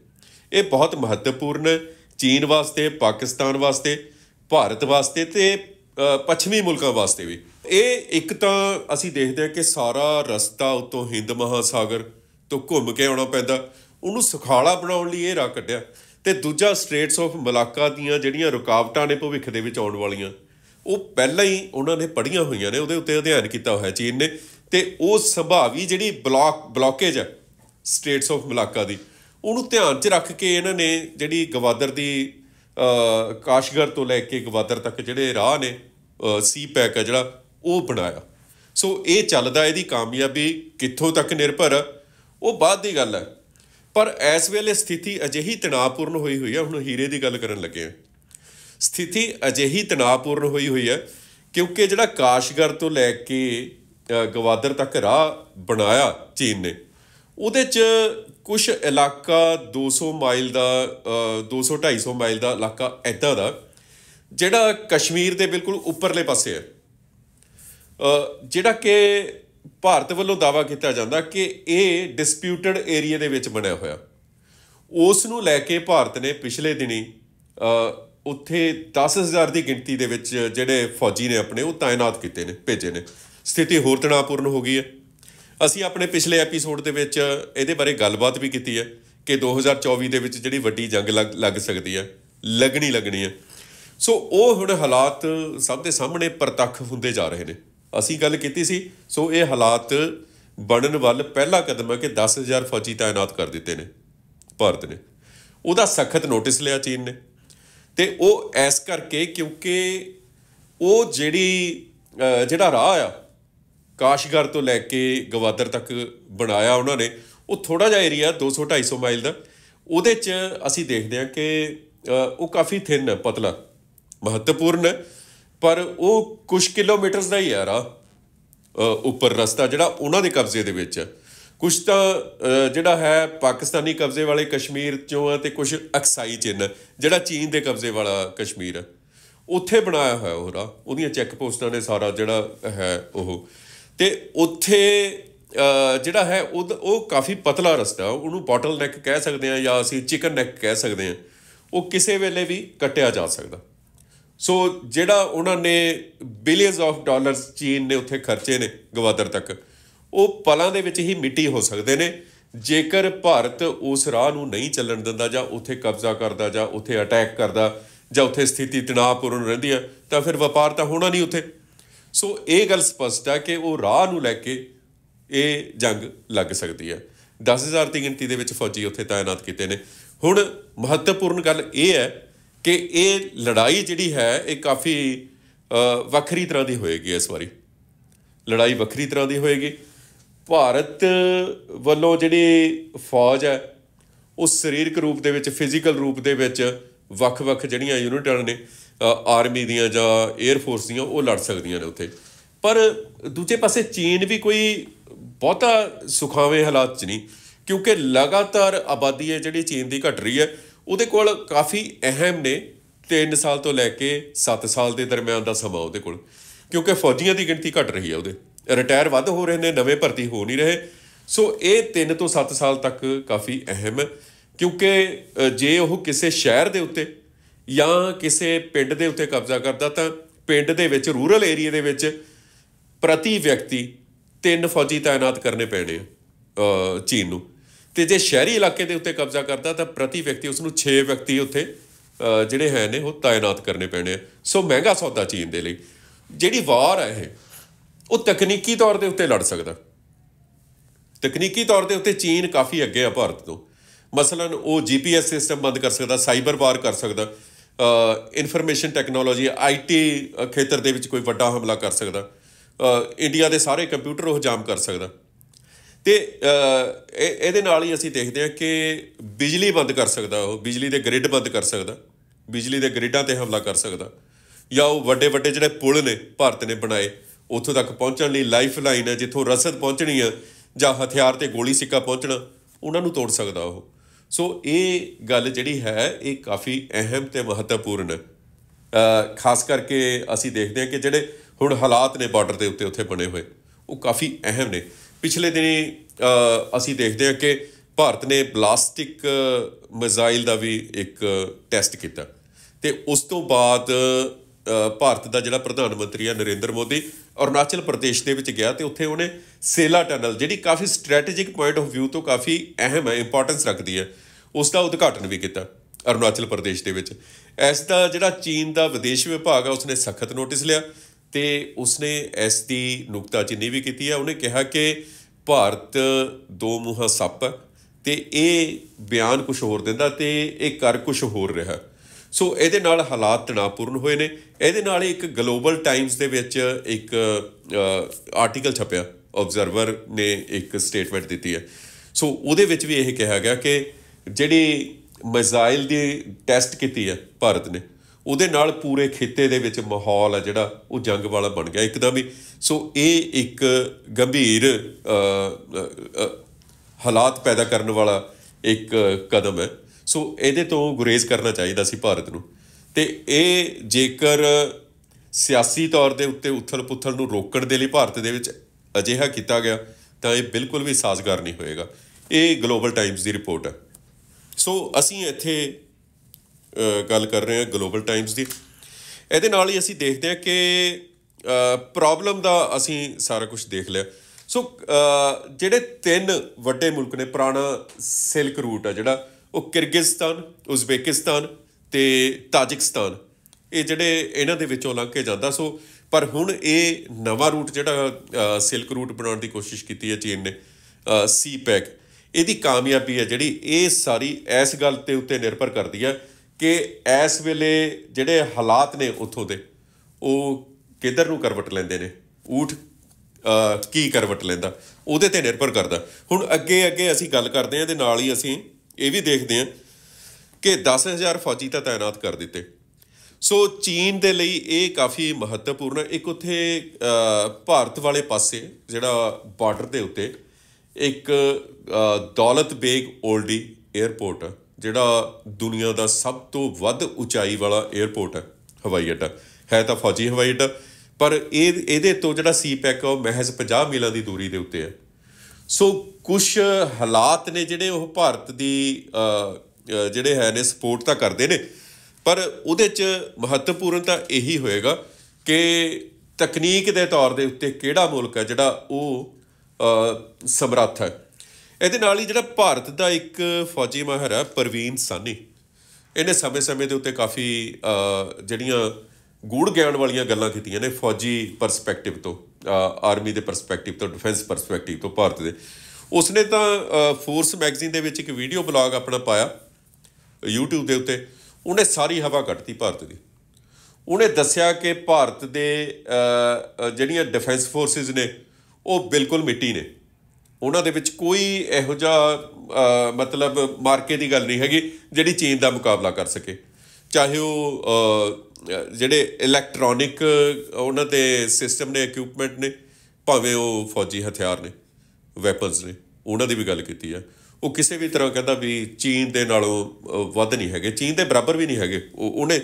ਇਹ ਬਹੁਤ ਮਹੱਤਵਪੂਰਨ ਚੀਨ ਵਾਸਤੇ ਪਾਕਿਸਤਾਨ ਵਾਸਤੇ ਭਾਰਤ ਵਾਸਤੇ ਤੇ ਪੱਛਮੀ ਮੁਲਕਾਂ ਵਾਸਤੇ ਵੀ ਇਹ ਇੱਕ ਤਾਂ ਅਸੀਂ ਦੇਖਦੇ ਹਾਂ ਕਿ ਸਾਰਾ ਰਸਤਾ ਉਤੋਂ ਹਿੰਦ ਮਹਾਸਾਗਰ ਤੋਂ ਘੁੰਮ ਕੇ ਆਉਣਾ ਪੈਂਦਾ ਉਹਨੂੰ ਸੁਖਾਲਾ ਬਣਾਉਣ ਲਈ ਇਹ ਰਾਹ ਕੱਢਿਆ ਤੇ ਦੂਜਾ ਸਟ੍ਰੇਟਸ ਆਫ ਮਲਾਕਾ ਦੀਆਂ ਜਿਹੜੀਆਂ ਰੁਕਾਵਟਾਂ ਨੇ ਭਵਿੱਖ ਦੇ ਵਿੱਚ ਆਉਣ ਵਾਲੀਆਂ ਉਹ ਪਹਿਲਾਂ ਹੀ ਉਹਨਾਂ ਨੇ ਪੜੀਆਂ ਹੋਈਆਂ ਨੇ ਉਹਦੇ ਉੱਤੇ ਅਧਿਐਨ ਕੀਤਾ ਹੋਇਆ ਚੀਨ ਨੇ ਤੇ ਉਹ ਸੁਭਾਵੀ ਜਿਹੜੀ ਬਲੌਕ ਬਲੌਕੇਜ ਹੈ ਸਟ੍ਰੇਟਸ ਆਫ ਮਲਾਕਾ ਦੀ ਉਹਨੂੰ ਧਿਆਨ 'ਚ ਰੱਖ ਕੇ ਇਹਨਾਂ ਨੇ ਜਿਹੜੀ ਗਵਾਦਰ ਦੀ ਕਾਸ਼ਗਰ ਤੋਂ ਲੈ ਕੇ ਗਵਾਦਰ ਤੱਕ ਜਿਹੜੇ ਰਾਹ ਨੇ ਸੀ ਪੈਕ ਹੈ ਜਿਹੜਾ ਉਹ ਬਣਾਇਆ ਸੋ ਇਹ ਚੱਲਦਾ ਇਹਦੀ ਕਾਮਯਾਬੀ ਕਿੱਥੋਂ ਤੱਕ ਨਿਰਭਰ ਉਹ ਬਾਅਦ ਦੀ ਗੱਲ ਹੈ ਪਰ ਇਸ ਵੇਲੇ ਸਥਿਤੀ ਅਜਿਹੀ ਤਣਾਅਪੂਰਨ ਹੋਈ ਹੋਈ ਹੈ ਹੁਣ ਹੀਰੇ ਦੀ ਗੱਲ ਕਰਨ ਲੱਗੇ ਹਾਂ ਸਥਿਤੀ ਅਜਿਹੀ ਤਣਾਅਪੂਰਨ ਹੋਈ ਹੋਈ ਹੈ ਕਿਉਂਕਿ ਜਿਹੜਾ ਕਾਸ਼ਗਰ ਤੋਂ ਲੈ ਕੇ ਗਵਾਦਰ ਤੱਕ ਰਾਹ ਬਣਾਇਆ ਚੀਨ ਨੇ ਉਹਦੇ 'ਚ ਕੁਝ ਇਲਾਕਾ 200 ਮਾਈਲ ਦਾ 200 250 ਮਾਈਲ ਦਾ ਇਲਾਕਾ ਐਦਾਂ ਦਾ ਜਿਹੜਾ ਕਸ਼ਮੀਰ ਦੇ ਬਿਲਕੁਲ ਉੱਪਰਲੇ ਪਾਸੇ ਹੈ ਜਿਹੜਾ ਕਿ ਭਾਰਤ ਵੱਲੋਂ ਦਾਵਾ ਕੀਤਾ ਜਾਂਦਾ ਕਿ ਇਹ ਡਿਸਪਿਊਟਡ ਏਰੀਆ ਦੇ ਵਿੱਚ ਬਣਿਆ ਹੋਇਆ ਉਸ ਨੂੰ ਲੈ ਕੇ ਭਾਰਤ ਨੇ ਪਿਛਲੇ ਦਿਨੀ ਉੱਥੇ 10000 ਦੀ ਗਿਣਤੀ ਦੇ ਵਿੱਚ ਜਿਹੜੇ ਫੌਜੀ ਨੇ ਆਪਣੇ ਉਹ ਤਾਇਨਾਤ ਕੀਤੇ ਨੇ ਭੇਜੇ ਨੇ ਸਥਿਤੀ ਹੋਰ ਤਣਾਅਪੂਰਨ ਹੋ ਗਈ ਹੈ ਅਸੀਂ ਆਪਣੇ ਪਿਛਲੇ ਐਪੀਸੋਡ ਦੇ ਵਿੱਚ ਇਹਦੇ ਬਾਰੇ ਗੱਲਬਾਤ ਵੀ ਕੀਤੀ ਹੈ ਕਿ 2024 ਦੇ ਵਿੱਚ ਜਿਹੜੀ ਵੱਡੀ ਜੰਗ ਲੱਗ ਸਕਦੀ ਹੈ ਲੱਗਣੀ ਲੱਗਣੀ ਹੈ ਸੋ ਉਹ ਹੁਣ ਹਾਲਾਤ ਸਭ ਦੇ ਸਾਹਮਣੇ ਪ੍ਰਤੱਖ ਹੁੰਦੇ ਜਾ ਰਹੇ ਨੇ ਅਸੀਂ ਗੱਲ ਕੀਤੀ ਸੀ ਸੋ ਇਹ ਹਾਲਾਤ ਬਣਨ ਵੱਲ ਪਹਿਲਾ ਕਦਮ ਹੈ ਕਿ 10000 ਫੌਜੀ ਤਾਇਨਾਤ ਕਰ ਦਿੱਤੇ ਨੇ ਭਾਰਤ ਨੇ ਉਹਦਾ ਸਖਤ ਨੋਟਿਸ ਲਿਆ ਚੀਨ ਨੇ ਤੇ ਉਹ ਐਸ ਕਰਕੇ ਕਿਉਂਕਿ ਉਹ ਜਿਹੜੀ ਜਿਹੜਾ ਰਾਹ ਆ ਕਾਸ਼ਗਰ ਤੋਂ ਲੈ ਕੇ ਗਵਾਦਰ ਤੱਕ ਬਣਾਇਆ ਉਹਨਾਂ ਨੇ ਉਹ ਥੋੜਾ ਜਿਹਾ ਏਰੀਆ 200 250 ਮਾਈਲ ਦਾ ਉਹਦੇ 'ਚ ਅਸੀਂ ਦੇਖਦੇ ਹਾਂ ਕਿ ਉਹ ਕਾਫੀ ਥਿਨ ਪਤਲਾ ਮਹੱਤਵਪੂਰਨ ਪਰ ਉਹ ਕੁਝ ਕਿਲੋਮੀਟਰਸ ਦਾ ਹੀ ਆ ਰਾ ਉੱਪਰ ਰਸਤਾ ਜਿਹੜਾ ਉਹਨਾਂ ਦੇ ਕਬਜ਼ੇ ਦੇ ਵਿੱਚ ਕੁਝ ਤਾਂ ਜਿਹੜਾ ਹੈ ਪਾਕਿਸਤਾਨੀ ਕਬਜ਼ੇ ਵਾਲੇ ਕਸ਼ਮੀਰ ਚੋਂ ਆ ਤੇ ਕੁਝ ਅਕਸਾਈ ਚਿੰਨ ਜਿਹੜਾ ਚੀਨ ਦੇ ਕਬਜ਼ੇ ਵਾਲਾ ਕਸ਼ਮੀਰ ਉੱਥੇ ਬਣਾਇਆ ਹੋਇਆ ਉਹ ਰਾ ਉਹਦੀਆਂ ਚੈੱਕ ਪੋਸਟਾਂ ਨੇ ਸਾਰਾ ਜਿਹੜਾ ਹੈ ਉਹ ਤੇ ਉੱਥੇ ਜਿਹੜਾ ਹੈ ਉਹ ਉਹ ਕਾਫੀ ਪਤਲਾ ਰਸਤਾ ਉਹਨੂੰ ਬੋਟਲ ਨੈਕ ਕਹਿ ਸਕਦੇ ਆ ਜਾਂ ਅਸੀਂ ਚਿਕਨ ਨੈਕ ਕਹਿ ਸਕਦੇ ਆ ਉਹ ਕਿਸੇ ਵੇਲੇ ਵੀ ਕੱਟਿਆ ਜਾ ਸਕਦਾ ਸੋ ਜਿਹੜਾ ਉਹਨਾਂ ਨੇ ਬਿਲੀਅਨਸ ਆਫ ਡਾਲਰਸ ਚੀਨ ਨੇ ਉੱਥੇ ਖਰਚੇ ਨੇ ਗਵਾਦਰ ਤੱਕ ਉਹ ਪਲਾਂ ਦੇ ਵਿੱਚ ਹੀ ਮਿੱਟੀ ਹੋ ਸਕਦੇ ਨੇ ਜੇਕਰ ਭਾਰਤ ਉਸ ਰਾਹ ਨੂੰ ਨਹੀਂ ਚੱਲਣ ਦਿੰਦਾ ਜਾਂ ਉੱਥੇ ਕਬਜ਼ਾ ਕਰਦਾ ਜਾਂ ਉੱਥੇ ਅਟੈਕ ਕਰਦਾ ਜਾਂ ਉੱਥੇ ਸਥਿਤੀ ਤਣਾਅਪੂਰਨ ਰਹਿੰਦੀ ਹੈ ਤਾਂ ਫਿਰ ਵਪਾਰ ਤਾਂ ਹੋਣਾ ਨਹੀਂ ਉੱਥੇ ਸੋ ਇਹ ਗੱਲ ਸਪਸ਼ਟ ਹੈ ਕਿ ਉਹ ਰਾਹ ਨੂੰ ਲੈ ਕੇ ਇਹ ਜੰਗ ਲੱਗ ਸਕਦੀ ਹੈ 10000 ਦੀ ਗਿਣਤੀ ਦੇ ਵਿੱਚ ਫੌਜੀ ਉੱਥੇ ਤਾਇਨਾਤ ਕੀਤੇ ਨੇ ਹੁਣ ਮਹੱਤਵਪੂਰਨ ਗੱਲ ਇਹ ਹੈ ਕਿ ਇਹ ਲੜਾਈ ਜਿਹੜੀ ਹੈ ਇਹ ਕਾਫੀ ਵੱਖਰੀ ਤਰ੍ਹਾਂ ਦੀ ਹੋਏਗੀ ਇਸ ਵਾਰੀ ਲੜਾਈ ਵੱਖਰੀ ਤਰ੍ਹਾਂ ਦੀ ਹੋਏਗੀ ਭਾਰਤ ਵੱਲੋਂ ਜਿਹੜੀ ਫੌਜ ਹੈ ਉਹ ਸਰੀਰਕ ਰੂਪ ਦੇ ਵਿੱਚ ਫਿਜ਼ੀਕਲ ਰੂਪ ਦੇ ਵਿੱਚ ਵੱਖ-ਵੱਖ ਜਿਹੜੀਆਂ ਯੂਨਿਟਾਂ ਨੇ ਆਰਮੀ ਦੀਆਂ ਜਾਂ 에ਅਰ ਫੋਰਸ ਦੀਆਂ ਉਹ ਲੜ ਸਕਦੀਆਂ ਨੇ ਉੱਥੇ ਪਰ ਦੂਜੇ ਪਾਸੇ ਚੀਨ ਵੀ ਕੋਈ ਬਹੁਤਾ ਸੁਖਾਵੇਂ ਹਾਲਾਤ 'ਚ ਨਹੀਂ ਕਿਉਂਕਿ ਲਗਾਤਾਰ ਆਬਾਦੀ ਹੈ ਜਿਹੜੀ ਚੀਨ ਦੀ ਘਟ ਰਹੀ ਹੈ ਉਹਦੇ ਕੋਲ ਕਾਫੀ ਅਹਿਮ ਨੇ 3 ਸਾਲ ਤੋਂ ਲੈ ਕੇ 7 ਸਾਲ ਦੇ ਦਰਮਿਆਨ ਦਾ ਸਮਾਂ ਉਹਦੇ ਕੋਲ ਕਿਉਂਕਿ ਫੌਜੀਆਂ ਦੀ ਗਿਣਤੀ ਘਟ ਰਹੀ ਹੈ ਉਹਦੇ ਰਿਟਾਇਰ ਵੱਧ ਹੋ ਰਹੇ ਨੇ ਨਵੇਂ ਭਰਤੀ ਹੋ ਨਹੀਂ ਰਹੇ ਸੋ ਇਹ 3 ਤੋਂ 7 ਸਾਲ ਤੱਕ ਕਾਫੀ ਅਹਿਮ ਕਿਉਂਕਿ ਜੇ ਉਹ ਕਿਸੇ ਸ਼ਹਿਰ ਦੇ ਉੱਤੇ ਜਾਂ ਕਿਸੇ ਪਿੰਡ ਦੇ ਉੱਤੇ ਕਬਜ਼ਾ ਕਰਦਾ ਤਾਂ ਪਿੰਡ ਦੇ ਵਿੱਚ ਰੂਰਲ ਏਰੀਆ ਦੇ ਵਿੱਚ ਪ੍ਰਤੀ ਵਿਅਕਤੀ ਤਿੰਨ ਫੌਜੀ ਤਾਇਨਾਤ ਕਰਨੇ ਪੈਣੇ ਚੀਨ ਨੂੰ ਤੇ ਜੇ ਸ਼ਹਿਰੀ ਇਲਾਕੇ ਦੇ ਉੱਤੇ ਕਬਜ਼ਾ ਕਰਦਾ ਤਾਂ ਪ੍ਰਤੀ ਵਿਅਕਤੀ ਉਸ ਨੂੰ 6 ਵਿਅਕਤੀ ਉੱਥੇ ਜਿਹੜੇ ਹੈ ਨੇ ਉਹ ਤਾਇਨਾਤ ਕਰਨੇ ਪੈਣੇ ਸੋ ਮਹਿੰਗਾ ਸੌਦਾ ਚੀਨ ਦੇ ਲਈ ਜਿਹੜੀ ਵਾਰ ਹੈ ਇਹ ਉਹ ਤਕਨੀਕੀ ਤੌਰ ਦੇ ਉੱਤੇ ਲੜ ਸਕਦਾ ਤਕਨੀਕੀ ਤੌਰ ਦੇ ਉੱਤੇ ਚੀਨ ਕਾਫੀ ਅੱਗੇ ਆ ਭਾਰਤ ਤੋਂ ਮਸਲਨ ਉਹ ਜੀਪੀਐਸ ਸਿਸਟਮ ਬੰਦ ਕਰ ਸਕਦਾ ਸਾਈਬਰ ਵਾਰ ਕਰ ਸਕਦਾ ਇਨਫੋਰਮੇਸ਼ਨ ਟੈਕਨੋਲੋਜੀ ਆਈਟੀ ਖੇਤਰ ਦੇ ਵਿੱਚ ਕੋਈ ਵੱਡਾ ਹਮਲਾ ਕਰ ਸਕਦਾ ਇੰਡੀਆ ਦੇ ਸਾਰੇ ਕੰਪਿਊਟਰ ਉਹ ਜਾਮ ਕਰ ਸਕਦਾ ਤੇ ਇਹਦੇ ਨਾਲ ਹੀ ਅਸੀਂ ਦੇਖਦੇ ਹਾਂ ਕਿ ਬਿਜਲੀ ਬੰਦ ਕਰ ਸਕਦਾ ਉਹ ਬਿਜਲੀ ਦੇ ਗ੍ਰਿਡ ਬੰਦ ਕਰ ਸਕਦਾ ਬਿਜਲੀ ਦੇ ਗ੍ਰਿਡਾਂ ਤੇ ਹਮਲਾ ਕਰ ਸਕਦਾ ਜਾਂ ਉਹ ਵੱਡੇ ਵੱਡੇ ਜਿਹੜੇ ਪੁਲ ਨੇ ਭਾਰਤ ਨੇ ਬਣਾਏ ਉੱਥੋਂ ਤੱਕ ਪਹੁੰਚਣ ਲਈ ਲਾਈਫ ਲਾਈਨ ਹੈ ਜਿੱਥੋਂ ਰਸਦ ਪਹੁੰਚਣੀ ਹੈ ਜਾਂ ਹਥਿਆਰ ਤੇ ਗੋਲੀ ਸਿੱਕਾ ਪਹੁੰਚਣਾ ਉਹਨਾਂ ਨੂੰ ਤੋੜ ਸਕਦਾ ਉਹ ਸੋ ਇਹ ਗੱਲ ਜਿਹੜੀ ਹੈ ਇਹ ਕਾਫੀ ਅਹਿਮ ਤੇ ਮਹੱਤਵਪੂਰਨ ਹੈ ਖਾਸ ਕਰਕੇ ਅਸੀਂ ਦੇਖਦੇ ਹਾਂ ਕਿ ਜਿਹੜੇ ਹੁਣ ਹਾਲਾਤ ਨੇ ਬਾਰਡਰ ਦੇ ਉੱਤੇ ਉੱਥੇ ਬਣੇ ਹੋਏ ਉਹ ਕਾਫੀ ਅਹਿਮ ਨੇ ਪਿਛਲੇ ਦਿਨੀ ਅਸੀਂ ਦੇਖਦੇ ਹਾਂ ਕਿ ਭਾਰਤ ਨੇ ਬਲਾਸਟਿਕ ਮਿਜ਼ਾਈਲ ਦਾ ਵੀ ਇੱਕ ਟੈਸਟ ਕੀਤਾ ਤੇ ਉਸ ਤੋਂ ਬਾਅਦ ਭਾਰਤ ਦਾ ਜਿਹੜਾ ਪ੍ਰਧਾਨ ਮੰਤਰੀ ਆ ਨਰਿੰਦਰ ਮੋਦੀ ਅਰੁਣਾਚਲ ਪ੍ਰਦੇਸ਼ ਦੇ ਵਿੱਚ ਗਿਆ ਤੇ ਉੱਥੇ ਉਹਨੇ ਸੇਲਾ ਟਨਲ ਜਿਹੜੀ ਕਾਫੀ ਸਟ੍ਰੈਟੈਜਿਕ ਪੁਆਇੰਟ ਆਫ View ਤੋਂ ਕਾਫੀ ਅਹਿਮ ਹੈ ਇੰਪੋਰਟੈਂਸ ਰੱਖਦੀ ਹੈ ਉਸ ਦਾ ਉਦਘਾਟਨ ਵੀ ਕੀਤਾ ਅਰੁਣਾਚਲ ਪ੍ਰਦੇਸ਼ ਦੇ ਵਿੱਚ ਇਸ ਦਾ ਜਿਹੜਾ ਚੀਨ ਦਾ ਵਿਦੇਸ਼ ਵਿਭਾਗ ਆ ਉਸਨੇ ਸਖਤ ਨੋਟਿਸ ਲਿਆ ਤੇ ਉਸਨੇ ਇਸ ਦੀ ਜਿੰਨੀ ਵੀ ਕੀਤੀ ਹੈ ਉਹਨੇ ਕਿਹਾ ਕਿ ਭਾਰਤ ਦੋ ਮੂੰਹਾ ਸੱਪ ਤੇ ਇਹ ਬਿਆਨ ਕੁਝ ਹੋਰ ਦਿੰਦਾ ਤੇ ਇਹ ਕਰ ਕੁਝ ਹੋਰ ਰਿਹਾ ਸੋ ਇਹਦੇ ਨਾਲ ਹਾਲਾਤ ਤਣਾਪੂਰਨ ਹੋਏ ਨੇ ਇਹਦੇ ਨਾਲ ਇੱਕ ਗਲੋਬਲ ਟਾਈਮਸ ਦੇ ਵਿੱਚ ਇੱਕ ਆਰਟੀਕਲ ਛਪਿਆ ਆਬਜ਼ਰਵਰ ਨੇ ਇੱਕ ਸਟੇਟਮੈਂਟ ਦਿੱਤੀ ਹੈ ਸੋ ਉਹਦੇ ਵਿੱਚ ਵੀ ਇਹ ਕਿਹਾ ਗਿਆ ਕਿ ਜਿਹੜੀ ਮਿਜ਼ਾਈਲ ਦੀ ਟੈਸਟ ਕੀਤੀ ਹੈ ਭਾਰਤ ਨੇ ਉਹਦੇ ਨਾਲ ਪੂਰੇ ਖੇਤੇ ਦੇ ਵਿੱਚ ਮਾਹੌਲ ਆ ਜਿਹੜਾ ਉਹ ਜੰਗ ਵਾਲਾ ਬਣ ਗਿਆ ਇੱਕਦਮ ਹੀ ਸੋ ਇਹ ਇੱਕ ਗੰਭੀਰ ਹਾਲਾਤ ਪੈਦਾ ਕਰਨ ਵਾਲਾ ਇੱਕ ਕਦਮ ਹੈ ਸੋ ਇਹਦੇ ਤੋਂ ਗੁਰੇਜ਼ ਕਰਨਾ ਚਾਹੀਦਾ ਸੀ ਭਾਰਤ ਨੂੰ ਤੇ ਇਹ ਜੇਕਰ ਸਿਆਸੀ ਤੌਰ ਦੇ ਉੱਤੇ ਉਥਲ-ਪੁਥਲ ਨੂੰ ਰੋਕਣ ਦੇ ਲਈ ਭਾਰਤ ਦੇ ਵਿੱਚ ਅਜਿਹਾ ਕੀਤਾ ਗਿਆ ਤਾਂ ਇਹ ਬਿਲਕੁਲ ਵੀ ਸਾਜ਼ਗਾਰ ਨਹੀਂ ਹੋਏਗਾ ਇਹ ਗਲੋਬਲ ਟਾਈਮਜ਼ ਦੀ ਰਿਪੋਰਟ ਹੈ ਸੋ ਅਸੀਂ ਇੱਥੇ ਗੱਲ ਕਰ ਰਹੇ ਹਾਂ ਗਲੋਬਲ ਟਾਈਮਸ ਦੀ ਇਹਦੇ ਨਾਲ ਹੀ ਅਸੀਂ ਦੇਖਦੇ ਹਾਂ ਕਿ ਪ੍ਰੋਬਲਮ ਦਾ ਅਸੀਂ ਸਾਰਾ ਕੁਝ ਦੇਖ ਲਿਆ ਸੋ ਜਿਹੜੇ ਤਿੰਨ ਵੱਡੇ ਮੁਲਕ ਨੇ ਪੁਰਾਣਾ ਸਿਲਕ ਰੂਟ ਆ ਜਿਹੜਾ ਉਹ ਕਿਰਗਿਜ਼ਸਤਾਨ ਉਜ਼ਬੇਕਿਸਤਾਨ ਤੇ ਤਾਜਿਕਸਤਾਨ ਇਹ ਜਿਹੜੇ ਇਹਨਾਂ ਦੇ ਵਿੱਚੋਂ ਲੰਘ ਕੇ ਜਾਂਦਾ ਸੋ ਪਰ ਹੁਣ ਇਹ ਨਵਾਂ ਰੂਟ ਜਿਹੜਾ ਸਿਲਕ ਰੂਟ ਬਣਾਉਣ ਦੀ ਕੋਸ਼ਿਸ਼ ਕੀਤੀ ਹੈ ਚੀਨ ਨੇ ਸੀ ਪੈਕ ਇਹਦੀ ਕਾਮਯਾਬੀ ਹੈ ਜਿਹੜੀ ਇਹ ਸਾਰੀ ਇਸ ਗੱਲ ਤੇ ਉੱਤੇ ਨਿਰਭਰ ਕਰਦੀ ਹੈ ਕਿ ਇਸ ਵੇਲੇ ਜਿਹੜੇ ਹਾਲਾਤ ਨੇ ਉੱਥੋਂ ਦੇ ਉਹ ਕਿੱਧਰ ਨੂੰ ਕਰਵਟ ਲੈਂਦੇ ਨੇ ਊਠ ਕੀ ਕਰਵਟ ਲੈਂਦਾ ਉਹਦੇ ਤੇ ਨਿਰਭਰ ਕਰਦਾ ਹੁਣ ਅੱਗੇ ਅੱਗੇ ਅਸੀਂ ਗੱਲ ਕਰਦੇ ਹਾਂ ਤੇ ਨਾਲ ਹੀ ਅਸੀਂ ਇਹ ਵੀ ਦੇਖਦੇ ਹਾਂ ਕਿ 10000 ਫੌਜੀ ਤਾਂ ਤਾਇਨਾਤ ਕਰ ਦਿੱਤੇ ਸੋ ਚੀਨ ਦੇ ਲਈ ਇਹ ਕਾਫੀ ਮਹੱਤਵਪੂਰਨ ਇੱਕ ਉਥੇ ਭਾਰਤ ਵਾਲੇ ਪਾਸੇ ਜਿਹੜਾ ਬਾਰਡਰ ਦੇ ਉੱਤੇ ਇੱਕ ਦੌਲਤ ਬੇਗ 올ਡੀ ਹੈ ਜਿਹੜਾ ਦੁਨੀਆ ਦਾ ਸਭ ਤੋਂ ਵੱਧ ਉਚਾਈ ਵਾਲਾ 에어ਪੋਰਟ ਹੈ ਹਵਾਈ ਅੱਡਾ ਹੈ ਤਾਂ ਫੌਜੀ ਹਵਾਈ ਅੱਡਾ ਪਰ ਇਹ ਇਹਦੇ ਤੋਂ ਜਿਹੜਾ ਸੀਪੈਕ ਉਹ ਮਹਿਜ਼ 50 ਮੀਲਾਂ ਦੀ ਦੂਰੀ ਦੇ ਉੱਤੇ ਹੈ ਸੋ ਕੁਝ ਹਾਲਾਤ ਨੇ ਜਿਹੜੇ ਉਹ ਭਾਰਤ ਦੀ ਜਿਹੜੇ ਹੈ ਨੇ ਸਪੋਰਟ ਤਾਂ ਕਰਦੇ ਨੇ ਪਰ ਉਹਦੇ 'ਚ ਮਹੱਤਵਪੂਰਨ ਤਾਂ ਇਹੀ ਹੋਏਗਾ ਕਿ ਤਕਨੀਕ ਦੇ ਤੌਰ ਦੇ ਉੱਤੇ ਕਿਹੜਾ ਮੁਲਕ ਹੈ ਜਿਹੜਾ ਉਹ ਸਮਰੱਥ ਹੈ ਇਹਦੇ ਨਾਲ ਹੀ ਜਿਹੜਾ ਭਾਰਤ ਦਾ ਇੱਕ ਫੌਜੀ ਮਾਹਰ ਹੈ ਪ੍ਰਵੀਨ ਸਾਨੀ ਇਹਨੇ ਸਮੇਂ-ਸਮੇਂ ਦੇ ਉੱਤੇ ਕਾਫੀ ਜਿਹੜੀਆਂ ਗੂੜ ਗਿਆਨ ਵਾਲੀਆਂ ਗੱਲਾਂ ਕੀਤੀਆਂ ਨੇ ਫੌਜੀ ਪਰਸਪੈਕਟਿਵ ਤੋਂ ਆਰਮੀ ਦੇ ਪਰਸਪੈਕਟਿਵ ਤੋਂ ਡਿਫੈਂਸ ਪਰਸਪੈਕਟਿਵ ਤੋਂ ਭਾਰਤ ਦੇ ਉਸਨੇ ਤਾਂ ਫੋਰਸ ਮੈਗਜ਼ੀਨ ਦੇ ਵਿੱਚ ਇੱਕ ਵੀਡੀਓ ਬਲੌਗ ਆਪਣਾ ਪਾਇਆ YouTube ਦੇ ਉੱਤੇ ਉਹਨੇ ਸਾਰੀ ਹਵਾ ਘਟਤੀ ਭਾਰਤ ਦੀ ਉਹਨੇ ਦੱਸਿਆ ਕਿ ਭਾਰਤ ਦੇ ਜਿਹੜੀਆਂ ਡਿਫੈਂਸ ਫੋਰਸਸ ਨੇ ਉਹ ਬਿਲਕੁਲ ਮਿੱਟੀ ਨੇ ਉਹਨਾਂ ਦੇ ਵਿੱਚ ਕੋਈ ਇਹੋ ਜਿਹਾ ਮਤਲਬ ਮਾਰਕੇ ਦੀ ਗੱਲ ਨਹੀਂ ਹੈਗੀ ਜਿਹੜੀ ਚੀਨ ਦਾ ਮੁਕਾਬਲਾ ਕਰ ਸਕੇ ਚਾਹੇ ਉਹ ਜਿਹੜੇ ਇਲੈਕਟ੍ਰੋਨਿਕ ਉਹਨਾਂ ਦੇ ਸਿਸਟਮ ਨੇ ਇਕਵਿਪਮੈਂਟ ਨੇ ਭਾਵੇਂ ਉਹ ਫੌਜੀ ਹਥਿਆਰ ਨੇ ਵੈਪਨਸ ਨੇ ਉਹਨਾਂ ਦੀ ਵੀ ਗੱਲ ਕੀਤੀ ਆ ਉਹ ਕਿਸੇ ਵੀ ਤਰ੍ਹਾਂ ਕਹਿੰਦਾ ਵੀ ਚੀਨ ਦੇ ਨਾਲੋਂ ਵੱਧ ਨਹੀਂ ਹੈਗੇ ਚੀਨ ਦੇ ਬਰਾਬਰ ਵੀ ਨਹੀਂ ਹੈਗੇ ਉਹਨੇ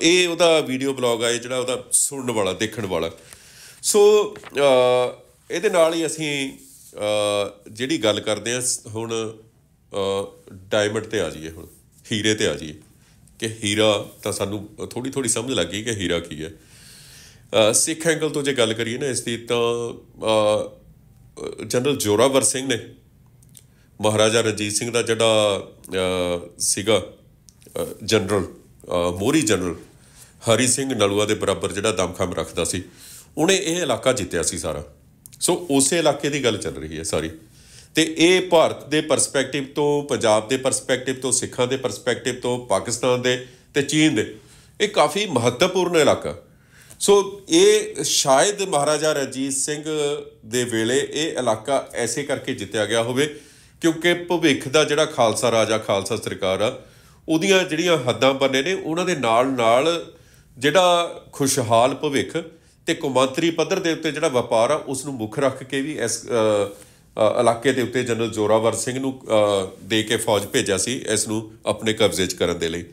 ਇਹ ਉਹਦਾ ਵੀਡੀਓ ਬਲੌਗ ਆ ਜਿਹੜਾ ਉਹਦਾ ਸੁਣਨ ਵਾਲਾ ਦੇਖਣ ਵਾਲਾ ਸੋ ਇਹਦੇ ਨਾਲ ਹੀ ਅਸੀਂ ਜਿਹੜੀ ਗੱਲ ਕਰਦੇ ਆ ਹੁਣ ਡਾਇਮੰਡ ਤੇ ਆ ਜਾਈਏ ਹੁਣ ਹੀਰੇ ਤੇ ਆ ਜਾਈਏ ਕਿ ਹੀਰਾ ਤਾਂ ਸਾਨੂੰ ਥੋੜੀ ਥੋੜੀ ਸਮਝ ਲੱਗ ਗਈ ਕਿ ਹੀਰਾ ਕੀ ਹੈ ਸਿੱਖ ਐਂਗਲ ਤੋਂ ਜੇ ਗੱਲ ਕਰੀਏ ਨਾ ਇਸ ਦੀ ਤਾਂ ਜਨਰਲ ਜੋਰਾਵਰ ਸਿੰਘ ਨੇ ਮਹਾਰਾਜਾ ਰਣਜੀਤ ਸਿੰਘ ਦਾ ਜਿਹੜਾ ਸੀਗਾ ਜਨਰਲ ਮੋਰੀ ਜਨਰਲ ਹਰੀ ਸਿੰਘ ਨਲੂਆ ਦੇ ਬਰਾਬਰ ਜਿਹੜਾ ਦਮਖਮ ਰੱਖਦਾ ਸੀ ਉਹਨੇ ਇਹ ਇਲਾਕਾ ਜਿੱਤਿਆ ਸੀ ਸਾਰਾ ਸੋ ਉਸੇ ਇਲਾਕੇ ਦੀ ਗੱਲ ਚੱਲ ਰਹੀ ਹੈ ਸੌਰੀ ਤੇ ਇਹ ਭਾਰਤ ਦੇ ਪਰਸਪੈਕਟਿਵ ਤੋਂ ਪੰਜਾਬ ਦੇ ਪਰਸਪੈਕਟਿਵ ਤੋਂ ਸਿੱਖਾਂ ਦੇ ਪਰਸਪੈਕਟਿਵ ਤੋਂ ਪਾਕਿਸਤਾਨ ਦੇ ਤੇ ਚੀਨ ਦੇ ਇਹ ਕਾਫੀ ਮਹੱਤਵਪੂਰਨ ਇਲਾਕਾ ਸੋ ਇਹ ਸ਼ਾਇਦ ਮਹਾਰਾਜਾ ਰਣਜੀਤ ਸਿੰਘ ਦੇ ਵੇਲੇ ਇਹ ਇਲਾਕਾ ਐਸੇ ਕਰਕੇ ਜਿੱਤਿਆ ਗਿਆ ਹੋਵੇ ਕਿਉਂਕਿ ਭਵਿੱਖ ਦਾ ਜਿਹੜਾ ਖਾਲਸਾ ਰਾਜਾ ਖਾਲਸਾ ਸਰਕਾਰ ਆ ਉਹਦੀਆਂ ਜਿਹੜੀਆਂ ਹੱਦਾਂ ਬੰਨੇ ਨੇ ਉਹਨਾਂ ਦੇ ਨਾਲ ਨਾਲ ਜਿਹੜਾ ਖੁਸ਼ਹਾਲ ਭਵਿੱਖ ਤੇ ਕੌਮਾਂਤਰੀ ਪੱਧਰ ਦੇ ਉੱਤੇ ਜਿਹੜਾ ਵਪਾਰ ਆ ਉਸ ਨੂੰ ਮੁੱਖ ਰੱਖ ਕੇ ਵੀ ਇਸ ਇਲਾਕੇ ਦੇ ਉੱਤੇ ਜਨਰਲ ਜ਼ੋਰਾਵਰ ਸਿੰਘ ਨੂੰ ਦੇ ਕੇ ਫੌਜ ਭੇਜਿਆ ਸੀ ਇਸ ਨੂੰ ਆਪਣੇ ਕਬਜ਼ੇ 'ਚ ਕਰਨ ਦੇ ਲਈ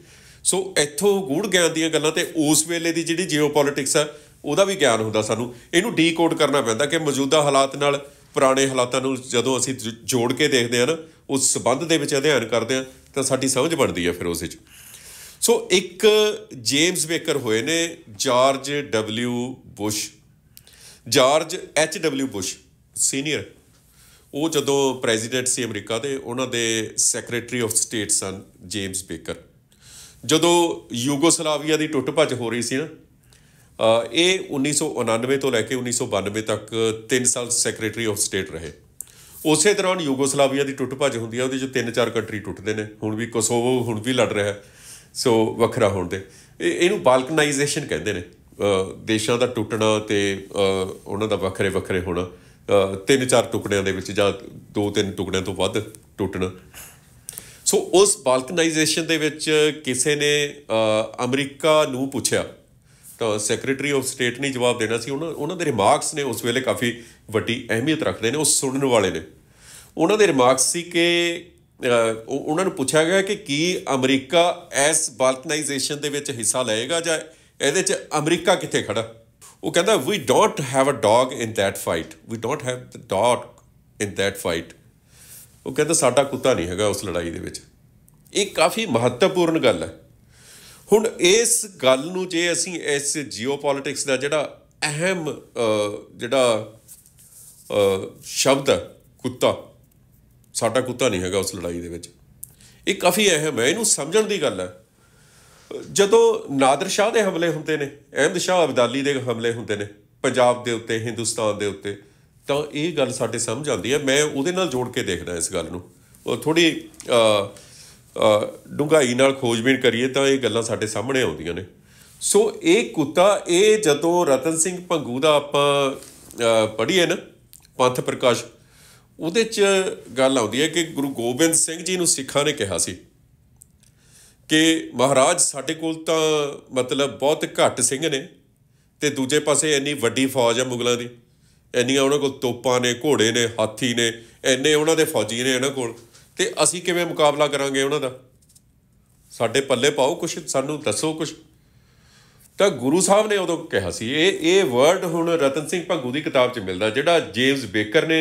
ਸੋ ਇੱਥੋਂ ਗੂੜ ਗਿਆਨ ਦੀਆਂ ਗੱਲਾਂ ਤੇ ਉਸ ਵੇਲੇ ਦੀ ਜਿਹੜੀ ਜੀਓਪੋਲਿਟਿਕਸ ਆ ਉਹਦਾ ਵੀ ਗਿਆਨ ਹੁੰਦਾ ਸਾਨੂੰ ਇਹਨੂੰ ਡੀਕੋਡ ਕਰਨਾ ਪੈਂਦਾ ਕਿ ਮੌਜੂਦਾ ਹਾਲਾਤ ਨਾਲ ਪੁਰਾਣੇ ਹਾਲਾਤਾਂ ਨੂੰ ਜਦੋਂ ਅਸੀਂ ਜੋੜ ਕੇ ਦੇਖਦੇ ਹਾਂ ਨਾ ਉਸ ਸੰਬੰਧ ਦੇ ਵਿੱਚ ਅਧਿਐਨ ਕਰਦੇ ਹਾਂ ਤਾਂ ਸਾਡੀ ਸਮਝ ਬਣਦੀ ਹੈ ਫਿਰ ਉਸ ਵਿੱਚ ਸੋ ਇੱਕ ਜੇਮਸ ਬੇਕਰ ਹੋਏ ਨੇ George W Bush George H W Bush senior ਉਹ ਜਦੋਂ ਪ੍ਰੈਜ਼ੀਡੈਂਟ ਸੀ ਅਮਰੀਕਾ ਦੇ ਉਹਨਾਂ ਦੇ ਸੈਕਟਰੀ ਆਫ ਸਟੇਟ ਸਨ ਜੇਮਸ ਬੇਕਰ ਜਦੋਂ ਯੂਗੋਸਲਾਵੀਆ ਦੀ ਟੁੱਟ ਭੱਜ ਹੋ ਰਹੀ ਸੀ ਨਾ ਇਹ 1999 ਤੋਂ ਲੈ ਕੇ 1992 ਤੱਕ 3 ਸਾਲ ਸੈਕਟਰੀ ਆਫ ਸਟੇਟ ਰਹੇ ਉਸੇ ਦੌਰਾਨ ਯੂਗੋਸਲਾਵੀਆ ਦੀ ਟੁੱਟ ਭੱਜ ਹੁੰਦੀ ਹੈ ਉਹਦੇ ਜੋ 3-4 ਕੰਟਰੀ ਟੁੱਟਦੇ ਨੇ ਹੁਣ ਵੀ ਕੋਸੋਵੋ ਹੁਣ ਵੀ ਲੜ ਰਿਹਾ ਹੈ ਸੋ ਵੱਖਰਾ ਹੋਣ ਦੇ ਇਹਨੂੰ ਬਾਲਕਨਾਈਜੇਸ਼ਨ ਕਹਿੰਦੇ ਨੇ ਦੇਸ਼ਾਂ ਦਾ ਟੁੱਟਣਾ ਤੇ ਉਹਨਾਂ ਦਾ ਵੱਖਰੇ ਵੱਖਰੇ ਹੋਣਾ ਤਿੰਨ ਚਾਰ ਟੁਕੜਿਆਂ ਦੇ ਵਿੱਚ ਜਾਂ ਦੋ ਤਿੰਨ ਟੁਕੜਿਆਂ ਤੋਂ ਵੱਧ ਟੁੱਟਣਾ ਸੋ ਉਸ ਬਾਲਕਨਾਈਜੇਸ਼ਨ ਦੇ ਵਿੱਚ ਕਿਸੇ ਨੇ ਅਮਰੀਕਾ ਨੂੰ ਪੁੱਛਿਆ ਤਾਂ ਸੈਕਟਰੀ ਆਫ ਸਟੇਟ ਨੇ ਜਵਾਬ ਦੇਣਾ ਸੀ ਉਹਨਾਂ ਉਹਨਾਂ ਦੇ ਰਿਮਾਰਕਸ ਨੇ ਉਸ ਵੇਲੇ ਕਾਫੀ ਵੱਡੀ ਅਹਿਮੀਅਤ ਰੱਖਦੇ ਨੇ ਉਹ ਸੁਣਨ ਵਾਲੇ ਨੇ ਉਹਨਾਂ ਦੇ ਰਿਮਾਰਕਸ ਸੀ ਕਿ ਉਹਨਾਂ ਨੂੰ ਪੁੱਛਿਆ ਗਿਆ ਕਿ ਕੀ ਅਮਰੀਕਾ ਇਸ ਬਲਕਨਾਈਜੇਸ਼ਨ ਦੇ ਵਿੱਚ ਹਿੱਸਾ ਲਏਗਾ ਜਾਂ ਇਹਦੇ 'ਚ ਅਮਰੀਕਾ ਕਿੱਥੇ ਖੜਾ ਉਹ ਕਹਿੰਦਾ we don't have a dog in that fight we don't have the dog in that fight ਉਹ ਕਹਿੰਦਾ ਸਾਡਾ ਕੁੱਤਾ ਨਹੀਂ ਹੈਗਾ ਉਸ ਲੜਾਈ ਦੇ ਵਿੱਚ ਇਹ ਕਾਫੀ ਮਹੱਤਵਪੂਰਨ ਗੱਲ ਹੈ ਹੁਣ ਇਸ ਗੱਲ ਨੂੰ ਜੇ ਅਸੀਂ ਇਸ ਜੀਓਪੋਲਿਟਿਕਸ ਦਾ ਜਿਹੜਾ ਅਹਿਮ ਜਿਹੜਾ ਸ਼ਬਦ ਕੁੱਤਾ ਸਾਡਾ ਕੁੱਤਾ ਨਹੀਂ ਹੈਗਾ ਉਸ ਲੜਾਈ ਦੇ ਵਿੱਚ ਇਹ ਕਾਫੀ ਅਹਿਮ ਹੈ ਇਹਨੂੰ ਸਮਝਣ ਦੀ ਗੱਲ ਹੈ ਜਦੋਂ ਨਾਦਰ ਸ਼ਾਹ ਦੇ ਹਮਲੇ ਹੁੰਦੇ ਨੇ ਅਹਿਮਦ ਸ਼ਾਹ ਅਬਦਾਲੀ ਦੇ ਹਮਲੇ ਹੁੰਦੇ ਨੇ ਪੰਜਾਬ ਦੇ ਉੱਤੇ ਹਿੰਦੁਸਤਾਨ ਦੇ ਉੱਤੇ ਤਾਂ ਇਹ ਗੱਲ ਸਾਡੇ ਸਮਝ ਆਉਂਦੀ ਹੈ ਮੈਂ ਉਹਦੇ ਨਾਲ ਜੋੜ ਕੇ ਦੇਖਦਾ ਇਸ ਗੱਲ ਨੂੰ ਉਹ ਥੋੜੀ ਅ ਡੁੰਗਾਈ ਨਾਲ ਖੋਜਬੀਨ ਕਰੀਏ ਤਾਂ ਇਹ ਗੱਲਾਂ ਸਾਡੇ ਸਾਹਮਣੇ ਆਉਂਦੀਆਂ ਨੇ ਸੋ ਇਹ ਕੁੱਤਾ ਇਹ ਜਦੋਂ ਰਤਨ ਸਿੰਘ ਭੰਗੂ ਦਾ ਆਪਾਂ ਪੜ੍ਹੀਏ ਨਾ ਪੰਥ ਪ੍ਰਕਾਸ਼ ਉਹਦੇ 'ਚ ਗੱਲ ਆਉਂਦੀ ਹੈ ਕਿ ਗੁਰੂ ਗੋਬਿੰਦ ਸਿੰਘ ਜੀ ਨੂੰ ਸਿੱਖਾਂ ਨੇ ਕਿਹਾ ਸੀ ਕਿ ਮਹਾਰਾਜ ਸਾਡੇ ਕੋਲ ਤਾਂ ਮਤਲਬ ਬਹੁਤ ਘੱਟ ਸਿੰਘ ਨੇ ਤੇ ਦੂਜੇ ਪਾਸੇ ਇੰਨੀ ਵੱਡੀ ਫੌਜ ਹੈ ਮੁਗਲਾਂ ਦੀ ਇੰਨੀਆਂ ਉਹਨਾਂ ਕੋਲ ਤੋਪਾਂ ਨੇ ਘੋੜੇ ਨੇ ਹਾਥੀ ਨੇ ਇੰਨੇ ਉਹਨਾਂ ਦੇ ਫੌਜੀ ਨੇ ਇਹਨਾਂ ਕੋਲ ਤੇ ਅਸੀਂ ਕਿਵੇਂ ਮੁਕਾਬਲਾ ਕਰਾਂਗੇ ਉਹਨਾਂ ਦਾ ਸਾਡੇ ਪੱਲੇ ਪਾਓ ਕੁਝ ਸਾਨੂੰ ਦੱਸੋ ਕੁਝ ਤਾਂ ਗੁਰੂ ਸਾਹਿਬ ਨੇ ਉਦੋਂ ਕਿਹਾ ਸੀ ਇਹ ਇਹ ਵਰਡ ਹੁਣ ਰਤਨ ਸਿੰਘ ਭੰਗੂ ਦੀ ਕਿਤਾਬ 'ਚ ਮਿਲਦਾ ਜਿਹੜਾ ਜੇਮਸ ਬੇਕਰ ਨੇ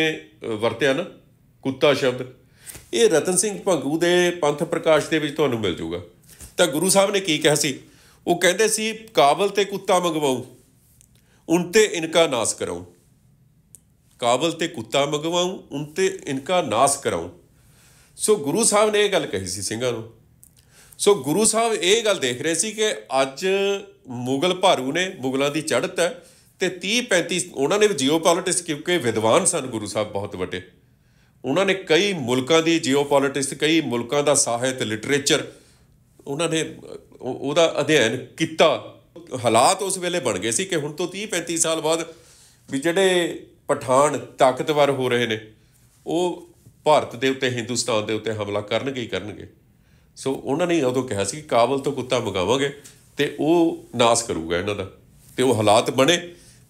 ਵਰਤਿਆ ਨਾ ਕੁੱਤਾ ਸ਼ਬਦ ਇਹ ਰਤਨ ਸਿੰਘ ਭੰਗੂ ਦੇ ਪੰਥ ਪ੍ਰਕਾਸ਼ ਦੇ ਵਿੱਚ ਤੁਹਾਨੂੰ ਮਿਲ ਜਾਊਗਾ ਤਾਂ ਗੁਰੂ ਸਾਹਿਬ ਨੇ ਕੀ ਕਿਹਾ ਸੀ ਉਹ ਕਹਿੰਦੇ ਸੀ ਕਾਬਲ ਤੇ ਕੁੱਤਾ ਮੰਗਵਾਉ ਉਨ ਤੇ ਇਨਕਾ ਨਾਸ ਕਰਾਉ ਕਾਬਲ ਤੇ ਕੁੱਤਾ ਮੰਗਵਾਉ ਉਨ ਤੇ ਇਨਕਾ ਨਾਸ ਕਰਾਉ ਸੋ ਗੁਰੂ ਸਾਹਿਬ ਨੇ ਇਹ ਗੱਲ ਕਹੀ ਸੀ ਸਿੰਘਾਂ ਨੂੰ ਸੋ ਗੁਰੂ ਸਾਹਿਬ ਇਹ ਗੱਲ ਦੇਖ ਰਹੇ ਸੀ ਕਿ ਅੱਜ ਮੁਗਲ ਭਾਰੂ ਨੇ ਮੁਗਲਾਂ ਦੀ ਚੜ੍ਹਤ ਹੈ ਤੇ 30 35 ਉਹਨਾਂ ਨੇ ਜੀਓਪੋਲਿਟਿਕਸ ਕਿਉਂਕਿ ਵਿਦਵਾਨ ਸਨ ਗੁਰੂ ਸਾਹਿਬ ਬਹੁਤ ਵੱਡੇ ਉਹਨਾਂ ਨੇ ਕਈ ਮੁਲਕਾਂ ਦੀ ਜੀਓਪੋਲਿਟਿਕਸ ਕਈ ਮੁਲਕਾਂ ਦਾ ਸਾਹਿਤ ਲਿਟਰੇਚਰ ਉਹਨਾਂ ਨੇ ਉਹਦਾ ਅਧਿਐਨ ਕੀਤਾ ਹਾਲਾਤ ਉਸ ਵੇਲੇ ਬਣ ਗਏ ਸੀ ਕਿ ਹੁਣ ਤੋਂ 30 35 ਸਾਲ ਬਾਅਦ ਵੀ ਜਿਹੜੇ ਪਠਾਨ ਤਾਕਤਵਰ ਹੋ ਰਹੇ ਨੇ ਉਹ ਭਾਰਤ ਦੇ ਉੱਤੇ ਹਿੰਦੁਸਤਾਨ ਦੇ ਉੱਤੇ ਹਮਲਾ ਕਰਨਗੇ ਹੀ ਕਰਨਗੇ ਸੋ ਉਹਨਾਂ ਨੇ ਉਦੋਂ ਕਿਹਾ ਸੀ ਕਿ ਕਾਬਲ ਤੋਂ ਕੁੱਤਾ ਮੰਗਾਵਾਂਗੇ ਤੇ ਉਹ ਨਾਸ ਕਰੂਗਾ ਇਹਨਾਂ ਦਾ ਤੇ ਉਹ ਹਾਲਾਤ ਬਣੇ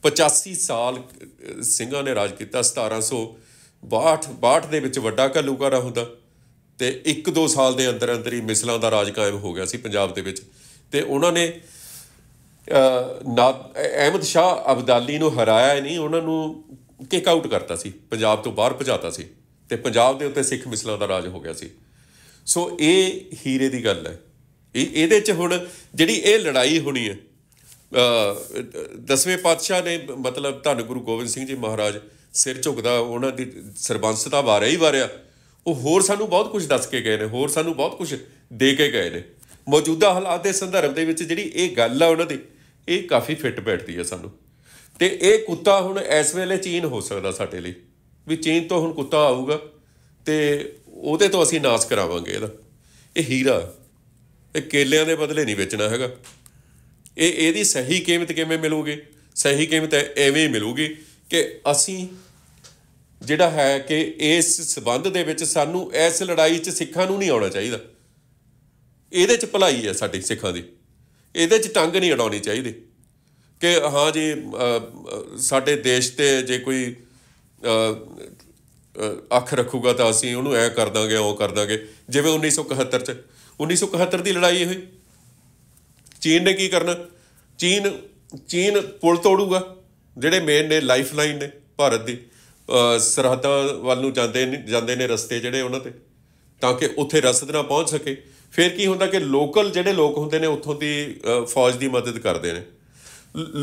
85 ਸਾਲ ਸਿੰਘਾਂ ਨੇ ਰਾਜ ਕੀਤਾ 1762 62 ਦੇ ਵਿੱਚ ਵੱਡਾ ਕਲੂਕਾਰਾ ਹੁੰਦਾ ਤੇ 1-2 ਸਾਲ ਦੇ ਅੰਦਰ ਅੰਦਰ ਹੀ ਮਿਸਲਾਂ ਦਾ ਰਾਜ ਕਾਇਮ ਹੋ ਗਿਆ ਸੀ ਪੰਜਾਬ ਦੇ ਵਿੱਚ ਤੇ ਉਹਨਾਂ ਨੇ ਅਹਿਮਦ ਸ਼ਾਹ ਅਬਦਾਲੀ ਨੂੰ ਹਰਾਇਆ ਹੀ ਨਹੀਂ ਉਹਨਾਂ ਨੂੰ ਕਿਕ ਆਊਟ ਕਰਤਾ ਸੀ ਪੰਜਾਬ ਤੋਂ ਬਾਹਰ ਭਜਾਤਾ ਸੀ ਤੇ ਪੰਜਾਬ ਦੇ ਉੱਤੇ ਸਿੱਖ ਮਿਸਲਾਂ ਦਾ ਰਾਜ ਹੋ ਗਿਆ ਸੀ ਸੋ ਇਹ ਹੀਰੇ ਦੀ ਗੱਲ ਹੈ ਇਹ ਇਹਦੇ 'ਚ ਹੁਣ ਜਿਹੜੀ ਇਹ ਲੜਾਈ ਹੋਣੀ ਹੈ ਦਸਵੇਂ ਪਾਤਸ਼ਾਹ ਨੇ ਮਤਲਬ ਧੰਨ ਗੁਰੂ ਗੋਬਿੰਦ ਸਿੰਘ ਜੀ ਮਹਾਰਾਜ ਸਿਰ ਝੁਕਦਾ ਉਹਨਾਂ ਦੀ ਸਰਬੰਸਤਾ ਵਾਰਿਆ ਹੀ ਵਾਰਿਆ ਉਹ ਹੋਰ ਸਾਨੂੰ ਬਹੁਤ ਕੁਝ ਦੱਸ ਕੇ ਗਏ ਨੇ ਹੋਰ ਸਾਨੂੰ ਬਹੁਤ ਕੁਝ ਦੇ ਕੇ ਗਏ ਨੇ ਮੌਜੂਦਾ ਹਾਲਾਤ ਦੇ ਸੰਦਰਭ ਦੇ ਵਿੱਚ ਜਿਹੜੀ ਇਹ ਗੱਲ ਆ ਉਹਨਾਂ ਦੀ ਇਹ ਕਾਫੀ ਫਿੱਟ ਬੈਠਦੀ ਹੈ ਸਾਨੂੰ ਤੇ ਇਹ ਕੁੱਤਾ ਹੁਣ ਇਸ ਵੇਲੇ ਚੀਨ ਹੋ ਸਕਦਾ ਸਾਡੇ ਲਈ ਵੀ ਚੀਨ ਤੋਂ ਹੁਣ ਕੁੱਤਾ ਆਊਗਾ ਤੇ ਉਹਦੇ ਤੋਂ ਅਸੀਂ ਨਾਸ ਕਰਾਵਾਂਗੇ ਇਹਦਾ ਇਹ ਹੀਰਾ ਇਹ ਕੇਲਿਆਂ ਦੇ ਬਦਲੇ ਨਹੀਂ ਵੇਚਣਾ ਹੈਗਾ ਇਹ ਇਹਦੀ ਸਹੀ ਕੀਮਤ ਕਿਵੇਂ ਮਿਲੂਗੀ ਸਹੀ ਕੀਮਤ ਐਵੇਂ ਹੀ ਮਿਲੂਗੀ ਕਿ ਅਸੀਂ ਜਿਹੜਾ ਹੈ ਕਿ ਇਸ ਸਬੰਧ ਦੇ ਵਿੱਚ ਸਾਨੂੰ ਇਸ ਲੜਾਈ 'ਚ ਸਿੱਖਾਂ ਨੂੰ ਨਹੀਂ ਆਉਣਾ ਚਾਹੀਦਾ ਇਹਦੇ 'ਚ ਭਲਾਈ ਹੈ ਸਾਡੀ ਸਿੱਖਾਂ ਦੀ ਇਹਦੇ 'ਚ ਟੰਗ ਨਹੀਂ ਅਡਾਉਣੀ ਚਾਹੀਦੀ ਕਿ ਹਾਂ ਜੀ ਸਾਡੇ ਦੇਸ਼ ਤੇ ਜੇ ਕੋਈ ਅੱਖ ਰੱਖੂਗਾ ਤਾਂ ਅਸੀਂ ਉਹਨੂੰ ਐ ਕਰ ਦਾਂਗੇ ਉਹ ਕਰ ਦਾਂਗੇ ਜਿਵੇਂ 1971 ਚ 1971 ਦੀ ਲੜਾਈ ਹੋਈ ਚੀਨ ਨੇ ਕੀ ਕਰਨਾ ਚੀਨ ਚੀਨ ਪੁਲ ਤੋੜੂਗਾ ਜਿਹੜੇ ਮੇਨ ਨੇ ਲਾਈਫਲਾਈਨ ਨੇ ਭਾਰਤ ਦੀ ਸਰਹੱਦਾਂ ਵੱਲ ਨੂੰ ਜਾਂਦੇ ਜਾਂਦੇ ਨੇ ਰਸਤੇ ਜਿਹੜੇ ਉਹਨਾਂ ਤੇ ਤਾਂ ਕਿ ਉੱਥੇ ਰਸਦ ਨਾ ਪਹੁੰਚ ਸਕੇ ਫਿਰ ਕੀ ਹੁੰਦਾ ਕਿ ਲੋਕਲ ਜਿਹੜੇ ਲੋਕ ਹੁੰਦੇ ਨੇ ਉੱਥੋਂ ਦੀ ਫੌਜ ਦੀ ਮਦਦ ਕਰਦੇ ਨੇ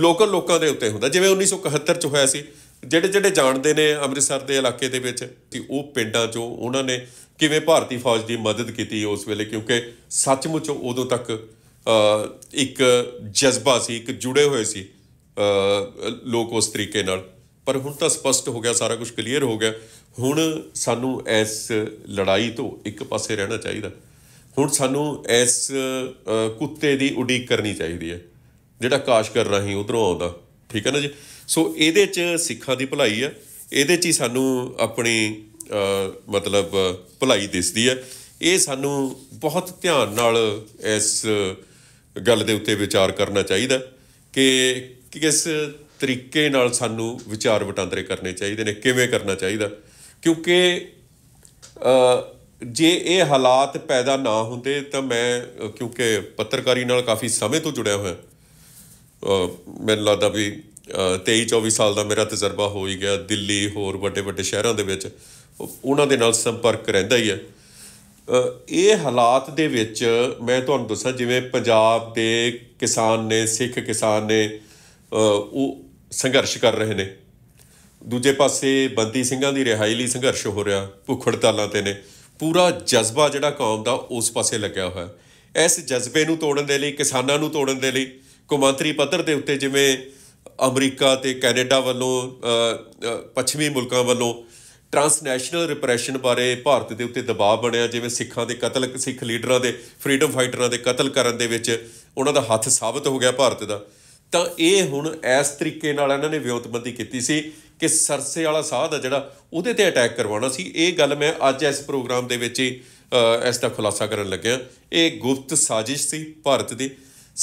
ਲੋਕਲ ਲੋਕਾਂ ਦੇ ਉੱਤੇ ਹੁੰਦਾ ਜਿਵੇਂ 1971 ਚ ਹੋਇਆ ਸੀ ਜਿਹੜੇ ਜਿਹੜੇ ਜਾਣਦੇ ਨੇ ਅੰਮ੍ਰਿਤਸਰ ਦੇ ਇਲਾਕੇ ਦੇ ਵਿੱਚ ਕਿ ਉਹ ਪਿੰਡਾਂ 'ਚੋਂ ਉਹਨਾਂ ਨੇ ਕਿਵੇਂ ਭਾਰਤੀ ਫੌਜ ਦੀ ਮਦਦ ਕੀਤੀ ਉਸ ਵੇਲੇ ਕਿਉਂਕਿ ਸੱਚਮੁੱਚ ਉਦੋਂ ਤੱਕ ਇੱਕ ਜਜ਼ਬਾ ਸੀ ਇੱਕ ਜੁੜੇ ਹੋਏ ਸੀ ਲੋਕ ਉਸ ਤਰੀਕੇ ਨਾਲ ਪਰ ਹੁਣ ਤਾਂ ਸਪਸ਼ਟ ਹੋ ਗਿਆ ਸਾਰਾ ਕੁਝ ਕਲੀਅਰ ਹੋ ਗਿਆ ਹੁਣ ਸਾਨੂੰ ਇਸ ਲੜਾਈ ਤੋਂ ਇੱਕ ਪਾਸੇ ਰਹਿਣਾ ਚਾਹੀਦਾ ਹੁਣ ਸਾਨੂੰ ਇਸ ਕੁੱਤੇ ਦੀ ਉਡੀਕ ਕਰਨੀ ਚਾਹੀਦੀ ਹੈ ਜਿਹੜਾ ਕਾਸ਼ ਕਰ ਰਹੀ ਉਧਰੋਂ ਆਉਂਦਾ ਠੀਕ ਹੈ ਨਾ ਜੀ ਸੋ ਇਹਦੇ 'ਚ ਸਿੱਖਾਂ ਦੀ ਭਲਾਈ ਹੈ ਇਹਦੇ 'ਚ ਹੀ ਸਾਨੂੰ ਆਪਣੀ ਮਤਲਬ ਭਲਾਈ ਦਿਸਦੀ ਹੈ ਇਹ ਸਾਨੂੰ ਬਹੁਤ ਧਿਆਨ ਨਾਲ ਇਸ ਗੱਲ ਦੇ ਉੱਤੇ ਵਿਚਾਰ ਕਰਨਾ ਚਾਹੀਦਾ ਕਿ ਕਿਸ ਤਰੀਕੇ ਨਾਲ ਸਾਨੂੰ ਵਿਚਾਰ ਵਟਾਂਦਰੇ ਕਰਨੇ ਚਾਹੀਦੇ ਨੇ ਕਿਵੇਂ ਕਰਨਾ ਚਾਹੀਦਾ ਕਿਉਂਕਿ ਜੇ ਇਹ ਹਾਲਾਤ ਪੈਦਾ ਨਾ ਹੁੰਦੇ ਤਾਂ ਮੈਂ ਕਿਉਂਕਿ ਪੱਤਰਕਾਰੀ ਨਾਲ ਕਾਫੀ ਸਮੇਂ ਤੋਂ ਜੁੜਿਆ ਹੋਇਆ ਮੈਨੂੰ ਲੱਗਦਾ ਵੀ 23 24 ਸਾਲ ਦਾ ਮੇਰਾ ਤਜਰਬਾ ਹੋ ਹੀ ਗਿਆ ਦਿੱਲੀ ਹੋਰ ਵੱਡੇ ਵੱਡੇ ਸ਼ਹਿਰਾਂ ਦੇ ਵਿੱਚ ਉਹਨਾਂ ਦੇ ਨਾਲ ਸੰਪਰਕ ਰਹਿੰਦਾ ਹੀ ਹੈ ਇਹ ਹਾਲਾਤ ਦੇ ਵਿੱਚ ਮੈਂ ਤੁਹਾਨੂੰ ਦੱਸਾਂ ਜਿਵੇਂ ਪੰਜਾਬ ਦੇ ਕਿਸਾਨ ਨੇ ਸਿੱਖ ਕਿਸਾਨ ਨੇ ਉਹ ਸੰਘਰਸ਼ ਕਰ ਰਹੇ ਨੇ ਦੂਜੇ ਪਾਸੇ ਬੰਦੀ ਸਿੰਘਾਂ ਦੀ ਰਿਹਾਈ ਲਈ ਸੰਘਰਸ਼ ਹੋ ਰਿਹਾ ਭੁਖੜ ਤਾਲਾਂ ਤੇ ਨੇ ਪੂਰਾ ਜਜ਼ਬਾ ਜਿਹੜਾ ਕੌਮ ਦਾ ਉਸ ਪਾਸੇ ਲੱਗਿਆ ਹੋਇਆ ਇਸ ਜਜ਼ਬੇ ਨੂੰ ਤੋੜਨ ਦੇ ਲਈ ਕਿਸਾਨਾਂ ਨੂੰ ਤੋੜਨ ਦੇ ਲਈ ਕੌਮਾਂਤਰੀ ਪੱਧਰ ਦੇ ਉੱਤੇ ਜਿਵੇਂ ਅਮਰੀਕਾ ਤੇ ਕੈਨੇਡਾ ਵੱਲੋਂ ਪੱਛਮੀ ਮੁਲਕਾਂ ਵੱਲੋਂ ਟਰਾਂਸਨੈਸ਼ਨਲ ਰਿਪਰੈਸ਼ਨ ਬਾਰੇ ਭਾਰਤ ਦੇ ਉੱਤੇ ਦਬਾਅ ਬਣਿਆ ਜਿਵੇਂ ਸਿੱਖਾਂ ਦੇ ਕਤਲ ਸਿੱਖ ਲੀਡਰਾਂ ਦੇ ਫਰੀडम ਫਾਈਟਰਾਂ ਦੇ ਕਤਲ ਕਰਨ ਦੇ ਵਿੱਚ ਉਹਨਾਂ ਦਾ ਹੱਥ ਸਾਬਤ ਹੋ ਗਿਆ ਭਾਰਤ ਦਾ ਤਾਂ ਇਹ ਹੁਣ ਇਸ ਤਰੀਕੇ ਨਾਲ ਇਹਨਾਂ ਨੇ ਵਿਉਤਬੰਦੀ ਕੀਤੀ ਸੀ ਕਿ ਸਰਸੇ ਵਾਲਾ ਸਾਧ ਆ ਜਿਹੜਾ ਉਹਦੇ ਤੇ ਅਟੈਕ ਕਰਵਾਉਣਾ ਸੀ ਇਹ ਗੱਲ ਮੈਂ ਅੱਜ ਇਸ ਪ੍ਰੋਗਰਾਮ ਦੇ ਵਿੱਚ ਇਸ ਦਾ ਖੁਲਾਸਾ ਕਰਨ ਲੱਗਿਆ ਇਹ ਗੁਪਤ ਸਾਜ਼ਿਸ਼ ਸੀ ਭਾਰਤ ਦੀ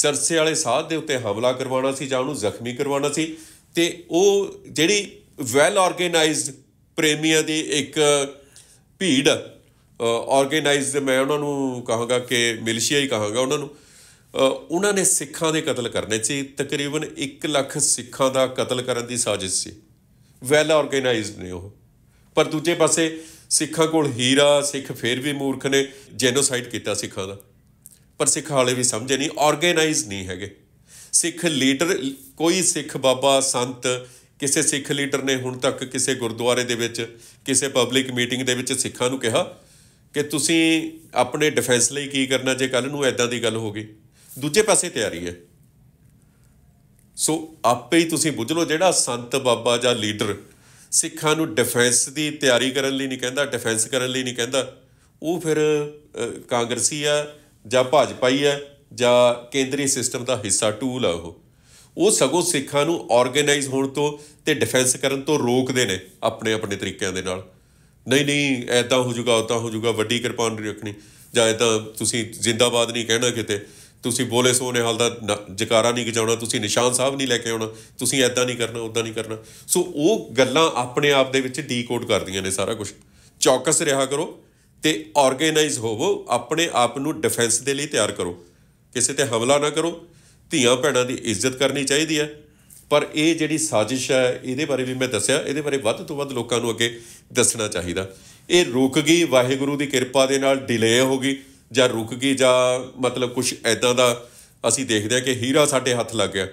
ਸਰਸੇ ਵਾਲੇ ਸਾਧ ਦੇ ਉੱਤੇ ਹਮਲਾ ਕਰਵਾਉਣਾ ਸੀ ਜਾਂ ਉਹਨੂੰ ਜ਼ਖਮੀ ਕਰਵਾਉਣਾ ਸੀ ਤੇ ਉਹ ਜਿਹੜੀ ਵੈਲ ਆਰਗੇਨਾਈਜ਼ਡ ਪ੍ਰੇਮੀਆ ਦੀ ਇੱਕ ਭੀੜ ਆਰਗੇਨਾਈਜ਼ਡ ਮੈਂ ਉਹਨਾਂ ਨੂੰ ਕਹਾਂਗਾ ਕਿ ਮਿਲਸ਼ੀਆ ਹੀ ਕਹਾਂਗਾ ਉਹਨਾਂ ਨੂੰ ਉਹਨਾਂ ਨੇ ਸਿੱਖਾਂ ਦੇ ਕਤਲ ਕਰਨੇ ਸੀ ਤਕਰੀਬਨ 1 ਲੱਖ ਸਿੱਖਾਂ ਦਾ ਕਤਲ ਕਰਨ ਦੀ ਸਾਜ਼ਿਸ਼ ਸੀ ਵੈਲ ਆਰਗੇਨਾਈਜ਼ਡ ਨੇ ਉਹ ਪਰ ਦੂਜੇ ਪਾਸੇ ਸਿੱਖਾਂ ਕੋਲ ਹੀਰਾ ਸਿੱਖ ਫੇਰ ਵੀ ਮੂਰਖ ਨੇ ਜੈਨੋਸਾਈਡ ਕੀਤਾ ਸਿੱਖਾਂ ਦਾ ਪਰ ਸਿੱਖ ਹਾਲੇ ਵੀ ਸਮਝੇ ਨਹੀਂ ਆਰਗੇਨਾਈਜ਼ ਨਹੀਂ ਹੈਗੇ ਸਿੱਖ ਲੀਡਰ ਕੋਈ ਸਿੱਖ ਬਾਬਾ ਸੰਤ ਕਿਸੇ ਸਿੱਖ ਲੀਡਰ ਨੇ ਹੁਣ ਤੱਕ ਕਿਸੇ ਗੁਰਦੁਆਰੇ ਦੇ ਵਿੱਚ ਕਿਸੇ ਪਬਲਿਕ ਮੀਟਿੰਗ ਦੇ ਵਿੱਚ ਸਿੱਖਾਂ ਨੂੰ ਕਿਹਾ ਕਿ ਤੁਸੀਂ ਆਪਣੇ ਡਿਫੈਂਸ ਲਈ ਕੀ ਕਰਨਾ ਜੇ ਕੱਲ ਨੂੰ ਐਦਾਂ ਦੀ ਗੱਲ ਹੋ ਗਈ ਦੂਜੇ ਪਾਸੇ ਤਿਆਰੀ ਹੈ ਸੋ ਆਪੇ ਹੀ ਤੁਸੀਂ ਬੁੱਝ ਲਓ ਜਿਹੜਾ ਸੰਤ ਬਾਬਾ ਜਾਂ ਲੀਡਰ ਸਿੱਖਾਂ ਨੂੰ ਡਿਫੈਂਸ ਦੀ ਤਿਆਰੀ ਕਰਨ ਲਈ ਨਹੀਂ ਕਹਿੰਦਾ ਡਿਫੈਂਸ ਕਰਨ ਲਈ ਨਹੀਂ ਕਹਿੰਦਾ ਉਹ ਫਿਰ ਕਾਂਗਰਸੀ ਆ ਜਾਂ ਭਾਜਪਾ ਹੀ ਹੈ ਜਾਂ ਕੇਂਦਰੀ ਸਿਸਟਮ ਦਾ ਹਿੱਸਾ ਟੂਲ ਆ ਉਹ ਉਹ ਸਗੋਂ ਸਿੱਖਾਂ ਨੂੰ ਆਰਗੇਨਾਈਜ਼ ਹੋਣ ਤੋਂ ਤੇ ਡਿਫੈਂਸ ਕਰਨ ਤੋਂ ਰੋਕਦੇ ਨੇ ਆਪਣੇ ਆਪਣੇ ਤਰੀਕਿਆਂ ਦੇ ਨਾਲ ਨਹੀਂ ਨਹੀਂ ਐਦਾਂ ਹੋ ਜੂਗਾ ਉਦਾਂ ਹੋ ਜੂਗਾ ਵੱਡੀ ਕਿਰਪਾਨ ਨਹੀਂ ਰੱਖਣੀ ਜਾਂ ਤਾਂ ਤੁਸੀਂ ਜ਼ਿੰਦਾਬਾਦ ਨਹੀਂ ਕਹਿਣਾ ਕਿਤੇ ਤੁਸੀਂ ਬੋਲੇ ਸੋਨੇ ਹਾਲ ਦਾ ਜਕਾਰਾ ਨਹੀਂ ਗਜਾਉਣਾ ਤੁਸੀਂ ਨਿਸ਼ਾਨ ਸਾਹਿਬ ਨਹੀਂ ਲੈ ਕੇ ਆਉਣਾ ਤੁਸੀਂ ਐਦਾਂ ਨਹੀਂ ਕਰਨਾ ਉਦਾਂ ਨਹੀਂ ਕਰਨਾ ਸੋ ਉਹ ਗੱਲਾਂ ਆਪਣੇ ਆਪ ਦੇ ਵਿੱਚ ਡੀਕੋਡ ਕਰਦੀਆਂ ਨੇ ਸਾਰਾ ਕੁਝ ਚੌਕਸ ਰਿਹਾ ਕਰੋ ਤੇ ਆਰਗੇਨਾਈਜ਼ ਹੋਵੋ ਆਪਣੇ ਆਪ ਨੂੰ ਡਿਫੈਂਸ ਦੇ ਲਈ ਤਿਆਰ ਕਰੋ ਕਿਸੇ ਤੇ ਹਮਲਾ ਨਾ ਕਰੋ ਧੀਆਂ ਭੈਣਾਂ ਦੀ ਇੱਜ਼ਤ ਕਰਨੀ ਚਾਹੀਦੀ ਹੈ ਪਰ ਇਹ ਜਿਹੜੀ ਸਾਜ਼ਿਸ਼ ਹੈ ਇਹਦੇ ਬਾਰੇ ਵੀ ਮੈਂ ਦੱਸਿਆ ਇਹਦੇ ਬਾਰੇ ਵੱਧ ਤੋਂ ਵੱਧ ਲੋਕਾਂ ਨੂੰ ਅੱਗੇ ਦੱਸਣਾ ਚਾਹੀਦਾ ਇਹ ਰੁਕ ਗਈ ਵਾਹਿਗੁਰੂ ਦੀ ਕਿਰਪਾ ਦੇ ਨਾਲ ਡਿਲੇ ਹੋ ਗਈ ਜਾਂ ਰੁਕ ਗਈ ਜਾਂ ਮਤਲਬ ਕੁਝ ਐਦਾਂ ਦਾ ਅਸੀਂ ਦੇਖਦੇ ਆ ਕਿ ਹੀਰਾ ਸਾਡੇ ਹੱਥ ਲੱਗ ਗਿਆ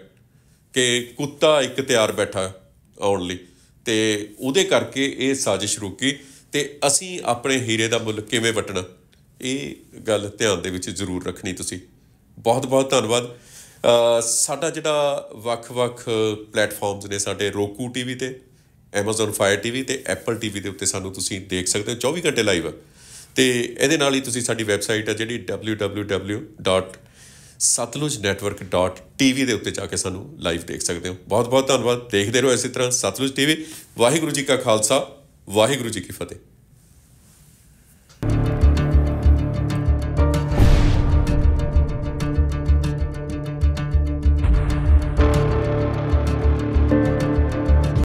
ਕਿ ਕੁੱਤਾ ਇੱਕ ਤਿਆਰ ਬੈਠਾ ਆਉਣ ਲਈ ਤੇ ਉਹਦੇ ਕਰਕੇ ਇਹ ਸਾਜ਼ਿਸ਼ ਰੁਕੀ ਤੇ ਅਸੀਂ ਆਪਣੇ ਹੀਰੇ ਦਾ ਮੁੱਲ ਕਿਵੇਂ ਵਟਣਾ ਇਹ ਗੱਲ ਧਿਆਨ ਦੇ ਵਿੱਚ ਜ਼ਰੂਰ ਰੱਖਣੀ ਤੁਸੀਂ ਬਹੁਤ ਬਹੁਤ ਧੰਨਵਾਦ ਸਾਡਾ ਜਿਹੜਾ ਵੱਖ-ਵੱਖ ਪਲੇਟਫਾਰਮਸ ਨੇ ਸਾਡੇ ਰੋਕੂ ਟੀਵੀ ਤੇ Amazon Fire TV ਤੇ Apple TV ਦੇ ਉੱਤੇ ਸਾਨੂੰ ਤੁਸੀਂ ਦੇਖ ਸਕਦੇ ਹੋ 24 ਘੰਟੇ ਲਾਈਵ ਤੇ ਇਹਦੇ ਨਾਲ ਹੀ ਤੁਸੀਂ ਸਾਡੀ ਵੈਬਸਾਈਟ ਹੈ ਜਿਹੜੀ www.satlujnetwork.tv ਦੇ ਉੱਤੇ ਜਾ ਕੇ ਸਾਨੂੰ ਲਾਈਵ ਦੇਖ ਸਕਦੇ ਹੋ ਬਹੁਤ ਬਹੁਤ ਧੰਨਵਾਦ ਦੇਖਦੇ ਰਹੋ ਇਸੇ ਤਰ੍ਹਾਂ ਸਤਲੁਜ ਟੀਵੀ ਵਾਹਿਗੁਰੂ ਜੀ ਕਾ ਖਾਲਸਾ ਵਾਹਿਗੁਰੂ ਜੀ ਕੀ ਫਤਿਹ